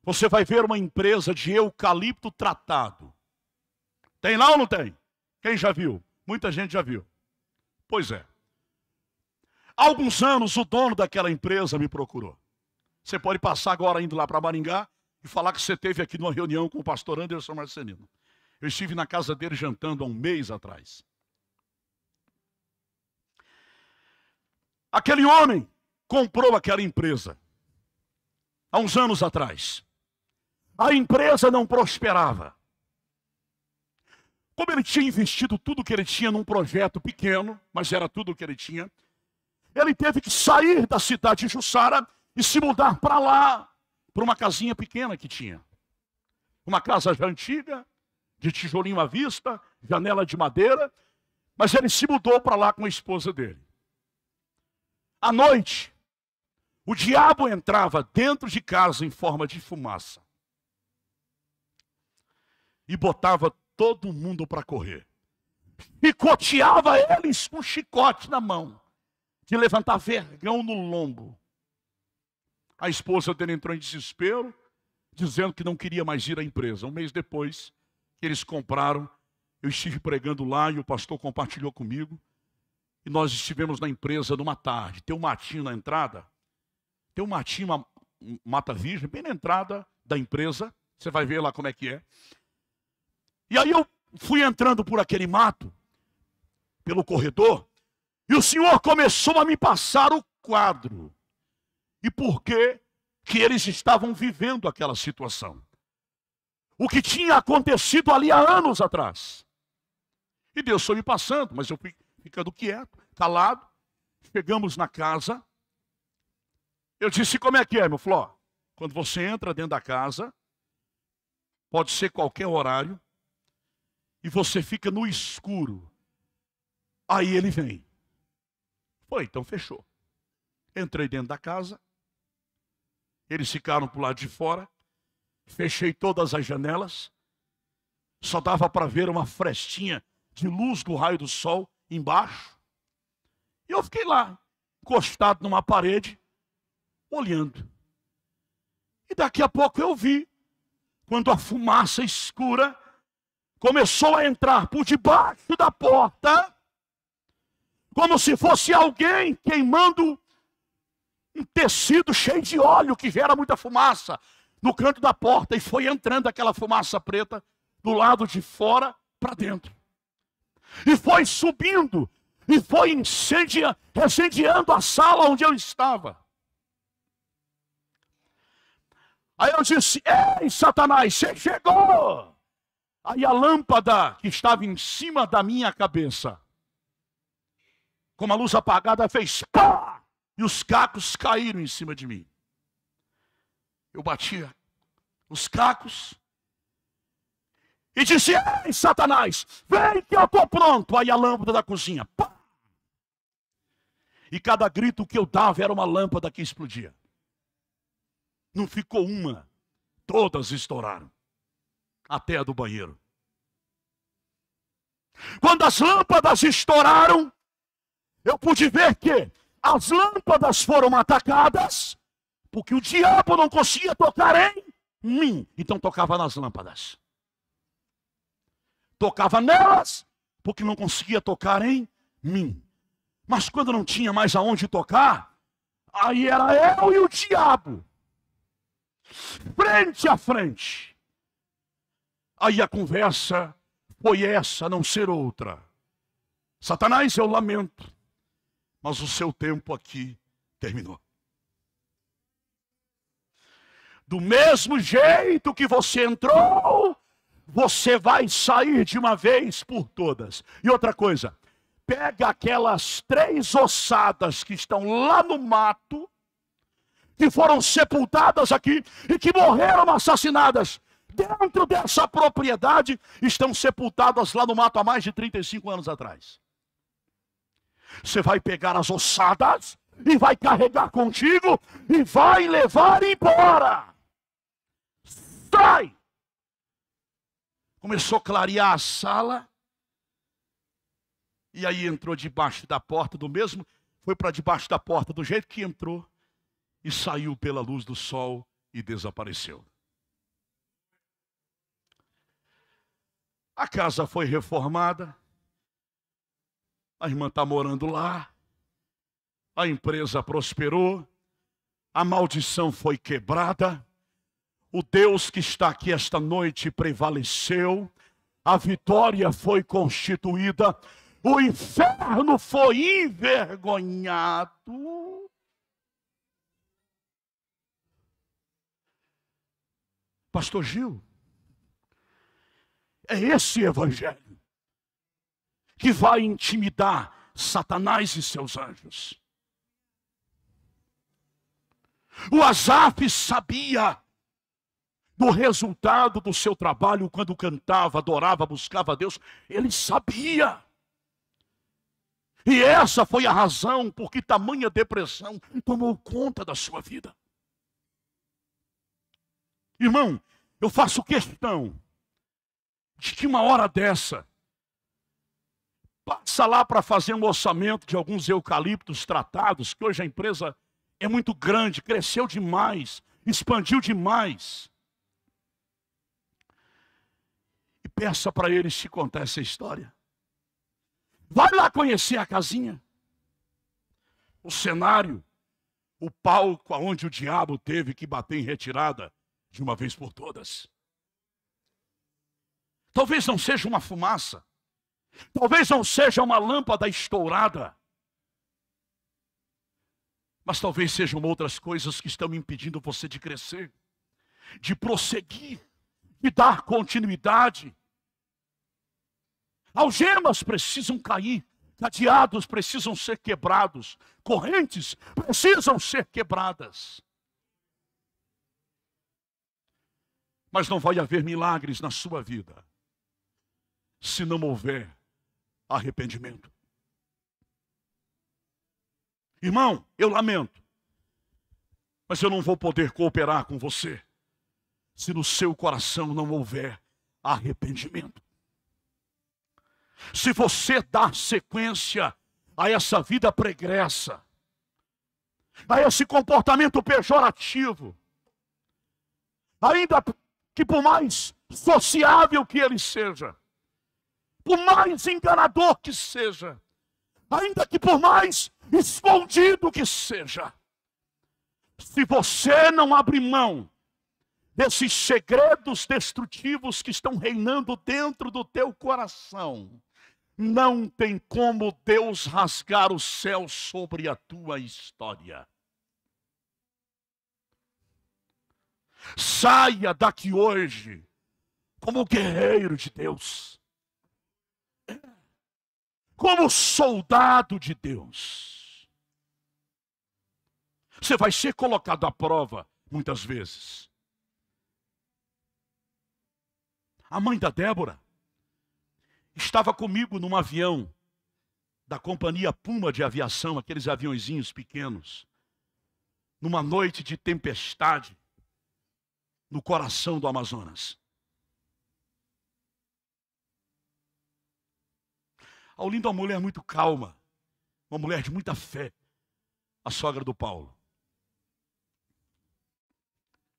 Speaker 1: você vai ver uma empresa de eucalipto tratado. Tem lá ou não tem? Quem já viu? Muita gente já viu. Pois é. Há alguns anos, o dono daquela empresa me procurou. Você pode passar agora indo lá para Maringá e falar que você teve aqui numa reunião com o pastor Anderson Marcelino. Eu estive na casa dele jantando há um mês atrás. Aquele homem comprou aquela empresa há uns anos atrás. A empresa não prosperava. Como ele tinha investido tudo que ele tinha num projeto pequeno, mas era tudo o que ele tinha, ele teve que sair da cidade de Jussara e se mudar para lá, para uma casinha pequena que tinha. Uma casa já antiga, de tijolinho à vista, janela de madeira, mas ele se mudou para lá com a esposa dele. À noite, o diabo entrava dentro de casa em forma de fumaça e botava todo mundo para correr. Picoteava eles com um chicote na mão de levantar vergão no lombo. A esposa dele entrou em desespero, dizendo que não queria mais ir à empresa. Um mês depois eles compraram, eu estive pregando lá e o pastor compartilhou comigo. E nós estivemos na empresa numa tarde. Tem um matinho na entrada, tem um matinho, uma mata virgem, bem na entrada da empresa. Você vai ver lá como é que é. E aí eu fui entrando por aquele mato, pelo corredor, e o Senhor começou a me passar o quadro. E por que que eles estavam vivendo aquela situação? O que tinha acontecido ali há anos atrás. E Deus foi me passando, mas eu fui ficando quieto, calado. Chegamos na casa. Eu disse: Como é que é, meu Fló? Quando você entra dentro da casa, pode ser qualquer horário, e você fica no escuro. Aí ele vem. Pô, então fechou. Entrei dentro da casa, eles ficaram para o lado de fora, fechei todas as janelas, só dava para ver uma frestinha de luz do raio do sol embaixo. E eu fiquei lá, encostado numa parede, olhando. E daqui a pouco eu vi, quando a fumaça escura começou a entrar por debaixo da porta, como se fosse alguém queimando um tecido cheio de óleo que gera muita fumaça no canto da porta e foi entrando aquela fumaça preta do lado de fora para dentro. E foi subindo e foi incendia, incendiando a sala onde eu estava. Aí eu disse: Ei, Satanás, você chegou! Aí a lâmpada que estava em cima da minha cabeça como a luz apagada fez pá! E os cacos caíram em cima de mim. Eu batia os cacos e disse: Ei, Satanás, vem que eu estou pronto. Aí a lâmpada da cozinha. Pá! E cada grito que eu dava era uma lâmpada que explodia. Não ficou uma, todas estouraram até a do banheiro. Quando as lâmpadas estouraram, eu pude ver que as lâmpadas foram atacadas, porque o diabo não conseguia tocar em mim, então tocava nas lâmpadas. Tocava nelas, porque não conseguia tocar em mim. Mas quando não tinha mais aonde tocar, aí era eu e o diabo, frente a frente. Aí a conversa foi essa, não ser outra. Satanás, eu lamento mas o seu tempo aqui terminou. Do mesmo jeito que você entrou, você vai sair de uma vez por todas. E outra coisa, pega aquelas três ossadas que estão lá no mato, que foram sepultadas aqui e que morreram assassinadas. Dentro dessa propriedade estão sepultadas lá no mato há mais de 35 anos atrás. Você vai pegar as ossadas e vai carregar contigo e vai levar embora. Sai! Começou a clarear a sala. E aí entrou debaixo da porta do mesmo, foi para debaixo da porta do jeito que entrou e saiu pela luz do sol e desapareceu. A casa foi reformada, a irmã está morando lá, a empresa prosperou, a maldição foi quebrada, o Deus que está aqui esta noite prevaleceu, a vitória foi constituída, o inferno foi envergonhado. Pastor Gil, é esse evangelho que vai intimidar Satanás e seus anjos. O Azaf sabia do resultado do seu trabalho quando cantava, adorava, buscava a Deus. Ele sabia. E essa foi a razão por que tamanha depressão tomou conta da sua vida. Irmão, eu faço questão de que uma hora dessa passa lá para fazer um orçamento de alguns eucaliptos tratados, que hoje a empresa é muito grande, cresceu demais, expandiu demais. E peça para eles te contar essa história. Vai lá conhecer a casinha, o cenário, o palco aonde o diabo teve que bater em retirada de uma vez por todas. Talvez não seja uma fumaça Talvez não seja uma lâmpada estourada, mas talvez sejam outras coisas que estão impedindo você de crescer, de prosseguir, de dar continuidade. Algemas precisam cair, cadeados precisam ser quebrados, correntes precisam ser quebradas. Mas não vai haver milagres na sua vida se não houver arrependimento. Irmão, eu lamento, mas eu não vou poder cooperar com você se no seu coração não houver arrependimento. Se você dá sequência a essa vida pregressa, a esse comportamento pejorativo, ainda que por mais sociável que ele seja, por mais enganador que seja, ainda que por mais escondido que seja, se você não abrir mão desses segredos destrutivos que estão reinando dentro do teu coração, não tem como Deus rasgar o céu sobre a tua história. Saia daqui hoje como guerreiro de Deus como soldado de Deus. Você vai ser colocado à prova muitas vezes. A mãe da Débora estava comigo num avião da companhia Puma de aviação, aqueles aviãozinhos pequenos, numa noite de tempestade no coração do Amazonas. A Olinda é uma mulher muito calma, uma mulher de muita fé, a sogra do Paulo.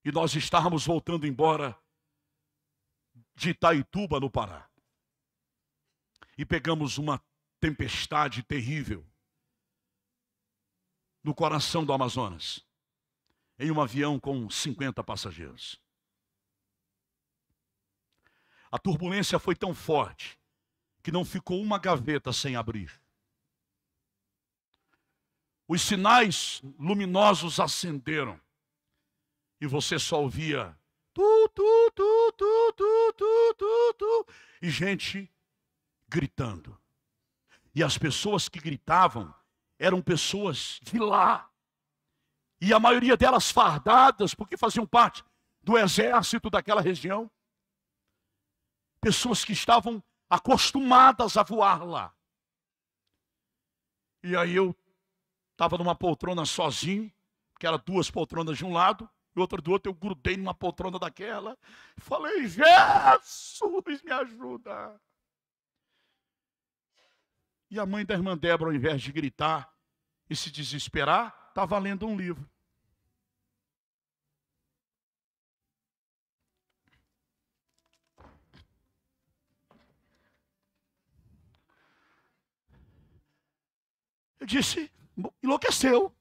Speaker 1: E nós estávamos voltando embora de Itaituba, no Pará. E pegamos uma tempestade terrível no coração do Amazonas, em um avião com 50 passageiros. A turbulência foi tão forte que não ficou uma gaveta sem abrir. Os sinais luminosos acenderam e você só ouvia tu, tu, tu, tu, tu, tu, tu, tu, e gente gritando. E as pessoas que gritavam eram pessoas de lá. E a maioria delas fardadas, porque faziam parte do exército daquela região. Pessoas que estavam acostumadas a voar lá. E aí eu estava numa poltrona sozinho, que era duas poltronas de um lado e outra do outro. Eu grudei numa poltrona daquela. Falei, Jesus, me ajuda. E a mãe da irmã Débora, ao invés de gritar e se desesperar, estava tá lendo um livro. Eu disse, enlouqueceu.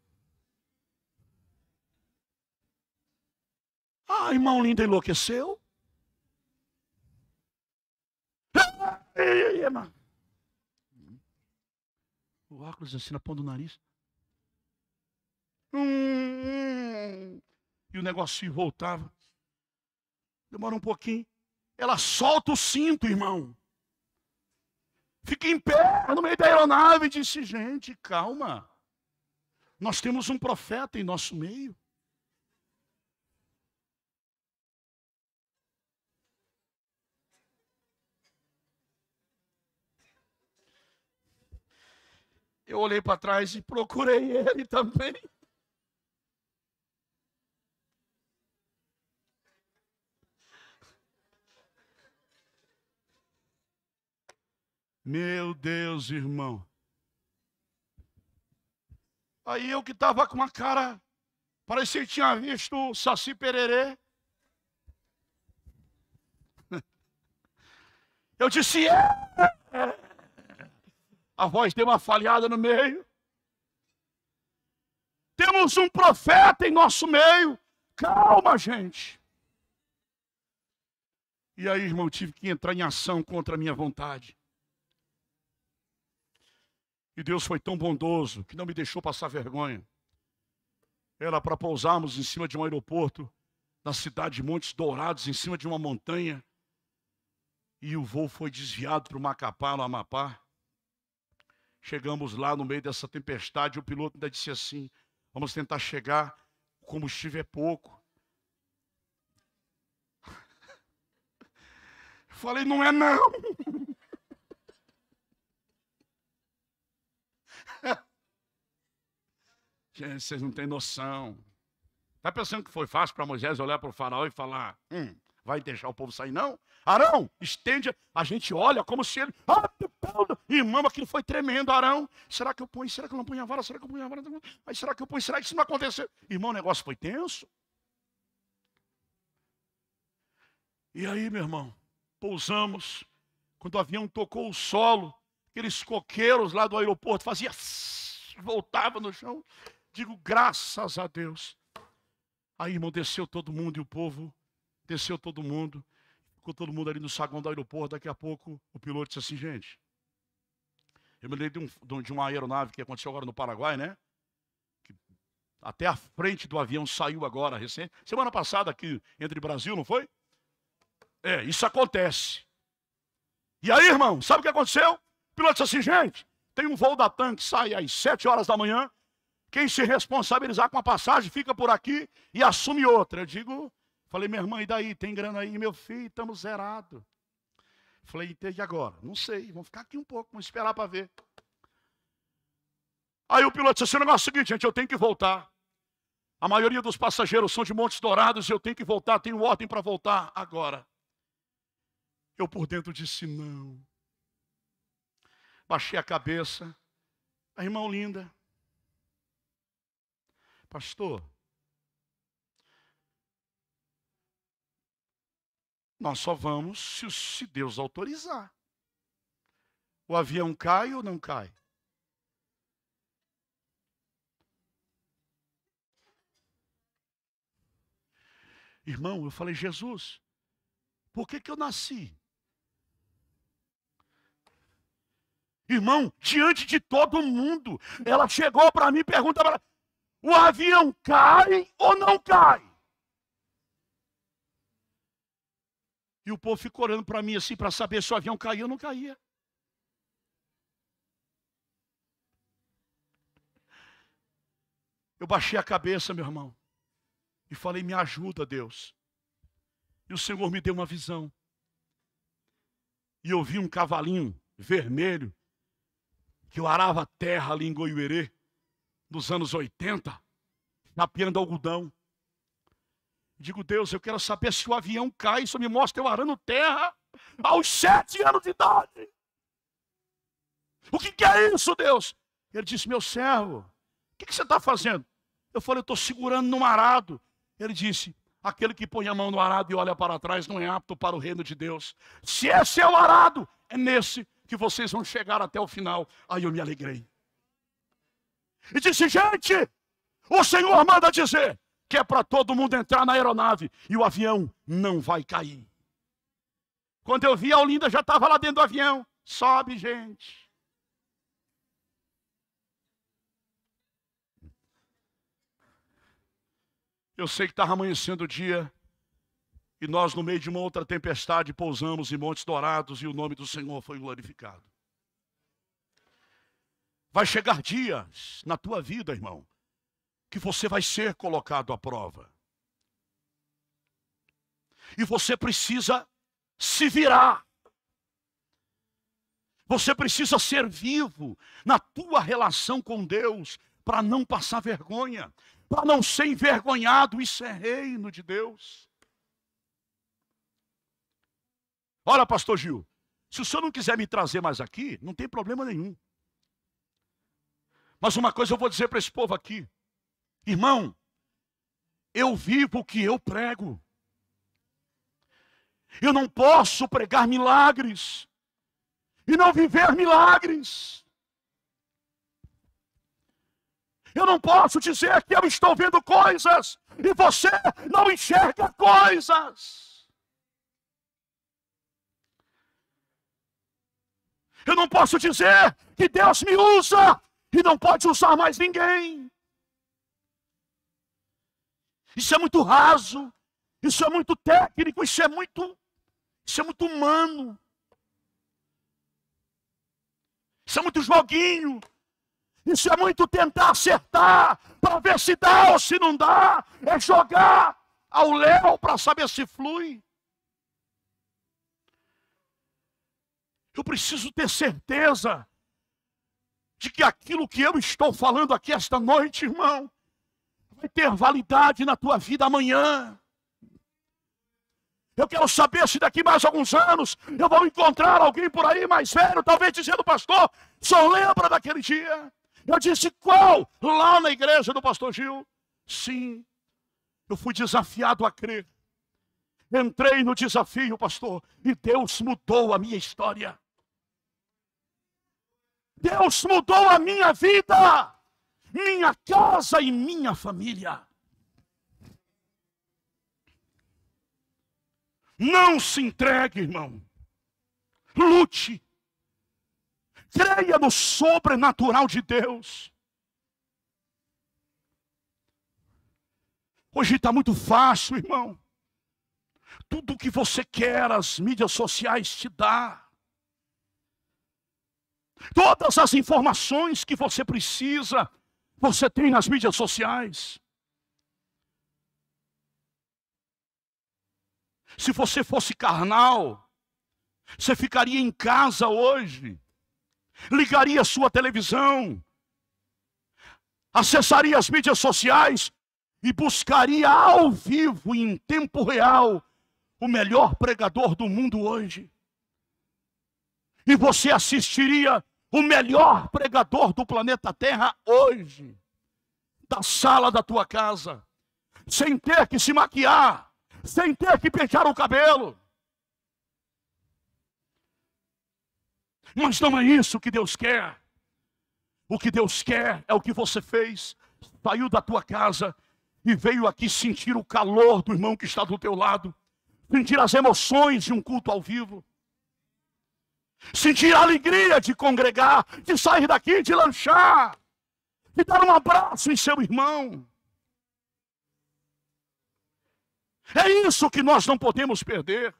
Speaker 1: Ah, irmão linda enlouqueceu. O óculos assim na ponta do nariz. Hum. e o negocinho voltava. Demora um pouquinho. Ela solta o cinto, irmão. Fiquei em pé no meio da aeronave e disse: gente, calma. Nós temos um profeta em nosso meio. Eu olhei para trás e procurei ele também. Meu Deus, irmão. Aí eu que estava com uma cara, parecia que tinha visto o Saci Pererê. <laughs> Eu disse, é! A voz deu uma falhada no meio. Temos um profeta em nosso meio. Calma, gente. E aí, irmão, tive que entrar em ação contra a minha vontade. E Deus foi tão bondoso que não me deixou passar vergonha. Era para pousarmos em cima de um aeroporto, na cidade de Montes Dourados, em cima de uma montanha. E o voo foi desviado para o Macapá, no Amapá. Chegamos lá no meio dessa tempestade. O piloto ainda disse assim: Vamos tentar chegar, o combustível é pouco. <laughs> Falei, não é não. <laughs> Gente, vocês não têm noção. Está pensando que foi fácil para Moisés olhar para o faraó e falar: hum, vai deixar o povo sair, não? Arão, estende. A gente olha como se ele. Ah, irmão, aquilo foi tremendo, Arão. Será que eu ponho? Será que eu não ponho a vara? Será que eu ponho a vara? Mas será que eu ponho? Será que isso não aconteceu? Irmão, o negócio foi tenso. E aí, meu irmão, pousamos. Quando o avião tocou o solo, aqueles coqueiros lá do aeroporto, fazia, voltava no chão. Digo, graças a Deus. Aí, irmão, desceu todo mundo e o povo, desceu todo mundo, ficou todo mundo ali no saguão do aeroporto. Daqui a pouco, o piloto disse assim, gente, eu me lembro de, um, de uma aeronave que aconteceu agora no Paraguai, né? até a frente do avião saiu agora, recente. Semana passada aqui, entre Brasil, não foi? É, isso acontece. E aí, irmão, sabe o que aconteceu? O piloto disse assim, gente, tem um voo da TAM que sai às 7 horas da manhã. Quem se responsabilizar com a passagem fica por aqui e assume outra. Eu digo, falei, minha irmã, e daí? Tem grana aí? Meu filho, estamos zerado. Falei, e agora? Não sei, vamos ficar aqui um pouco, vamos esperar para ver. Aí o piloto disse assim, o negócio é o seguinte, gente, eu tenho que voltar. A maioria dos passageiros são de Montes Dourados, e eu tenho que voltar, tenho ordem para voltar agora. Eu por dentro disse, não baixei a cabeça. A ah, irmã Olinda, pastor, nós só vamos se, se Deus autorizar. O avião cai ou não cai? Irmão, eu falei, Jesus, por que, que eu nasci? Irmão, diante de todo mundo, ela chegou para mim e pergunta para o avião cai ou não cai? E o povo ficou olhando para mim assim para saber se o avião caía ou não caía. Eu baixei a cabeça, meu irmão, e falei: Me ajuda, Deus. E o Senhor me deu uma visão. E eu vi um cavalinho vermelho que eu arava a terra ali em Goiuerê, nos anos 80, napeando algodão. Digo, Deus, eu quero saber se o avião cai, só me mostra eu arando terra aos sete anos de idade. O que, que é isso, Deus? Ele disse, meu servo, o que, que você está fazendo? Eu falei, eu estou segurando no arado. Ele disse, aquele que põe a mão no arado e olha para trás não é apto para o reino de Deus. Se esse é o arado, é nesse que vocês vão chegar até o final. Aí eu me alegrei. E disse: gente, o Senhor manda dizer que é para todo mundo entrar na aeronave e o avião não vai cair. Quando eu vi a Olinda já estava lá dentro do avião. Sobe, gente. Eu sei que estava amanhecendo o dia e nós, no meio de uma outra tempestade, pousamos em Montes Dourados e o nome do Senhor foi glorificado. Vai chegar dias na tua vida, irmão, que você vai ser colocado à prova. E você precisa se virar. Você precisa ser vivo na tua relação com Deus para não passar vergonha, para não ser envergonhado. Isso é reino de Deus. Olha, pastor Gil, se o senhor não quiser me trazer mais aqui, não tem problema nenhum. Mas uma coisa eu vou dizer para esse povo aqui, irmão, eu vivo o que eu prego. Eu não posso pregar milagres e não viver milagres. Eu não posso dizer que eu estou vendo coisas e você não enxerga coisas. Eu não posso dizer que Deus me usa e não pode usar mais ninguém. Isso é muito raso, isso é muito técnico, isso é muito, isso é muito humano. Isso é muito joguinho. Isso é muito tentar acertar para ver se dá ou se não dá. É jogar ao léu para saber se flui. Eu preciso ter certeza de que aquilo que eu estou falando aqui esta noite, irmão, vai ter validade na tua vida amanhã. Eu quero saber se daqui mais alguns anos eu vou encontrar alguém por aí mais velho, talvez dizendo, pastor, só lembra daquele dia. Eu disse, qual? Lá na igreja do pastor Gil. Sim, eu fui desafiado a crer. Entrei no desafio, pastor, e Deus mudou a minha história. Deus mudou a minha vida, minha casa e minha família. Não se entregue, irmão. Lute. Creia no sobrenatural de Deus. Hoje está muito fácil, irmão. Tudo o que você quer, as mídias sociais te dá. Todas as informações que você precisa, você tem nas mídias sociais. Se você fosse carnal, você ficaria em casa hoje, ligaria a sua televisão, acessaria as mídias sociais e buscaria ao vivo, em tempo real, o melhor pregador do mundo hoje e você assistiria o melhor pregador do planeta Terra hoje, da sala da tua casa, sem ter que se maquiar, sem ter que pentear o cabelo. Mas não é isso que Deus quer. O que Deus quer é o que você fez, saiu da tua casa e veio aqui sentir o calor do irmão que está do teu lado, sentir as emoções de um culto ao vivo sentir a alegria de congregar, de sair daqui, de lanchar, de dar um abraço em seu irmão. É isso que nós não podemos perder.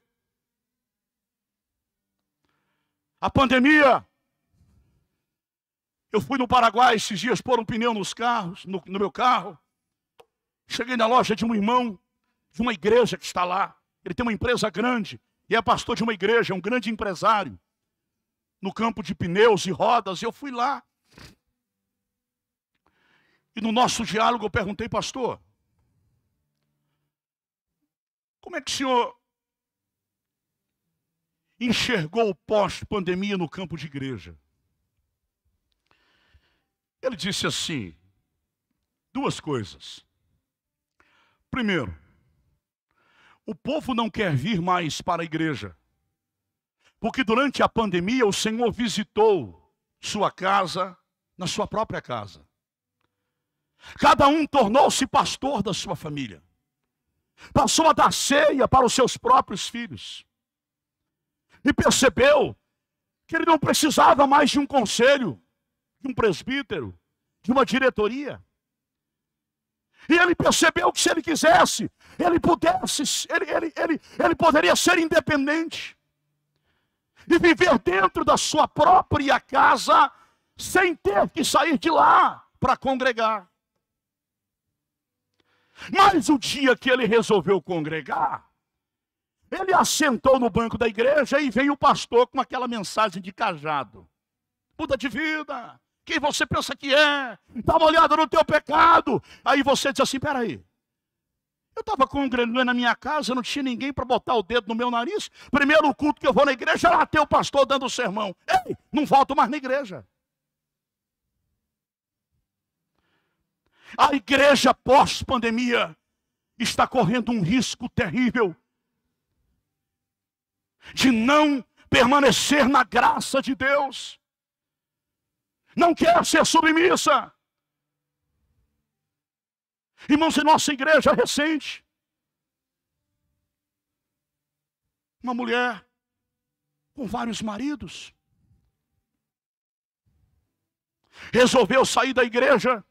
Speaker 1: A pandemia. Eu fui no Paraguai esses dias pôr um pneu nos carros, no, no meu carro. Cheguei na loja de um irmão de uma igreja que está lá. Ele tem uma empresa grande e é pastor de uma igreja, é um grande empresário no campo de pneus e rodas, eu fui lá. E no nosso diálogo eu perguntei, pastor, como é que o senhor enxergou o pós-pandemia no campo de igreja? Ele disse assim: duas coisas. Primeiro, o povo não quer vir mais para a igreja porque durante a pandemia o Senhor visitou sua casa na sua própria casa. Cada um tornou-se pastor da sua família. Passou a dar ceia para os seus próprios filhos. E percebeu que ele não precisava mais de um conselho, de um presbítero, de uma diretoria. E ele percebeu que se ele quisesse, ele pudesse, ele, ele, ele, ele poderia ser independente e viver dentro da sua própria casa, sem ter que sair de lá para congregar. Mas o dia que ele resolveu congregar, ele assentou no banco da igreja e veio o pastor com aquela mensagem de cajado: muda de vida, quem você pensa que é, dá uma olhada no teu pecado. Aí você diz assim: peraí, eu estava congregando na minha casa, não tinha ninguém para botar o dedo no meu nariz. Primeiro culto que eu vou na igreja, lá tem o pastor dando o sermão. Ei, não volto mais na igreja. A igreja pós-pandemia está correndo um risco terrível de não permanecer na graça de Deus. Não quer ser submissa. Irmãos, em nossa igreja recente, uma mulher com vários maridos resolveu sair da igreja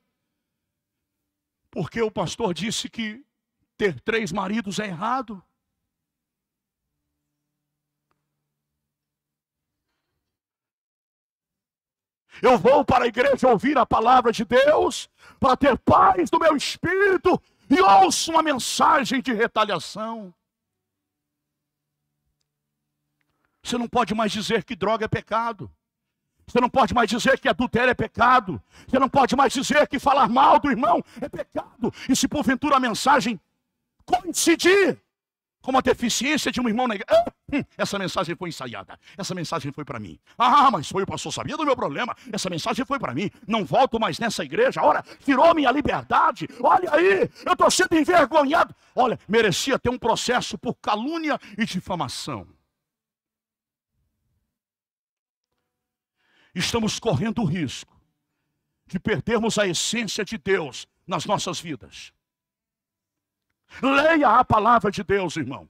Speaker 1: porque o pastor disse que ter três maridos é errado. Eu vou para a igreja ouvir a palavra de Deus, para ter paz no meu espírito, e ouço uma mensagem de retaliação. Você não pode mais dizer que droga é pecado. Você não pode mais dizer que adultério é pecado. Você não pode mais dizer que falar mal do irmão é pecado. E se porventura a mensagem coincidir como a deficiência de um irmão na igreja. Hum, essa mensagem foi ensaiada. Essa mensagem foi para mim. Ah, mas foi o pastor, sabia do meu problema. Essa mensagem foi para mim. Não volto mais nessa igreja. Ora, tirou minha liberdade. Olha aí, eu estou sendo envergonhado. Olha, merecia ter um processo por calúnia e difamação. Estamos correndo o risco de perdermos a essência de Deus nas nossas vidas. Leia a palavra de Deus, irmão.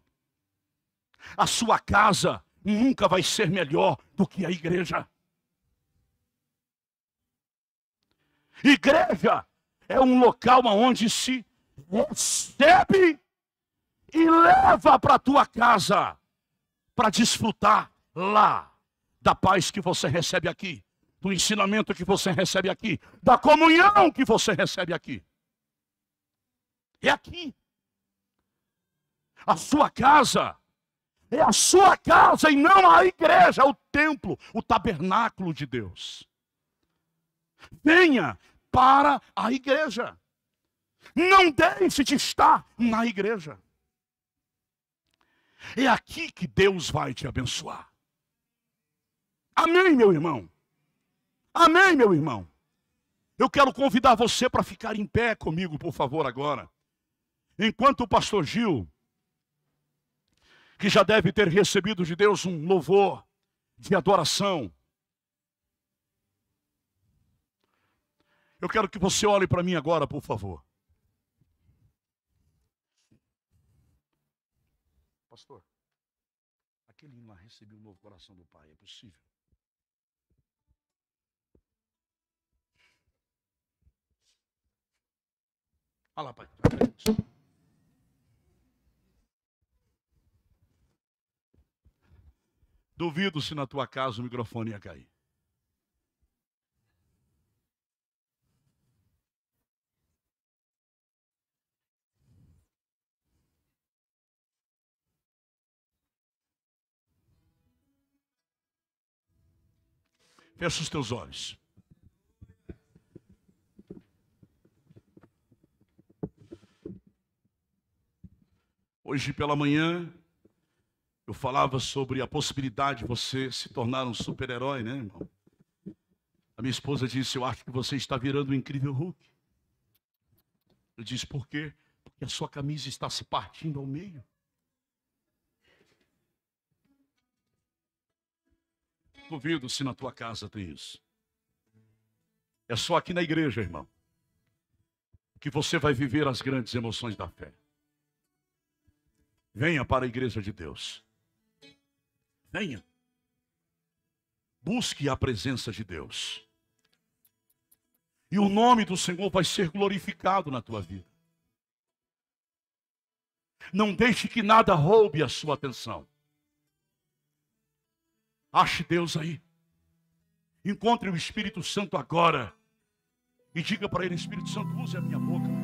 Speaker 1: A sua casa nunca vai ser melhor do que a igreja. Igreja é um local onde se recebe e leva para a tua casa para desfrutar lá da paz que você recebe aqui, do ensinamento que você recebe aqui, da comunhão que você recebe aqui. É aqui a sua casa. É a sua casa e não a igreja, é o templo, o tabernáculo de Deus. Venha para a igreja. Não deixe de estar na igreja. É aqui que Deus vai te abençoar. Amém, meu irmão. Amém, meu irmão. Eu quero convidar você para ficar em pé comigo, por favor, agora. Enquanto o pastor Gil que já deve ter recebido de Deus um louvor de adoração. Eu quero que você olhe para mim agora, por favor. Pastor, aquele lá recebeu um novo coração do Pai, é possível? Olha lá, Pai. Duvido se na tua casa o microfone ia cair. Fecha os teus olhos. Hoje pela manhã, eu falava sobre a possibilidade de você se tornar um super-herói, né, irmão? A minha esposa disse: Eu acho que você está virando um incrível Hulk. Eu disse: Por quê? Porque a sua camisa está se partindo ao meio. Duvido se na tua casa tem isso. É só aqui na igreja, irmão, que você vai viver as grandes emoções da fé. Venha para a igreja de Deus. Venha. Busque a presença de Deus. E o nome do Senhor vai ser glorificado na tua vida. Não deixe que nada roube a sua atenção. Ache Deus aí. Encontre o Espírito Santo agora. E diga para ele: Espírito Santo, use a minha boca.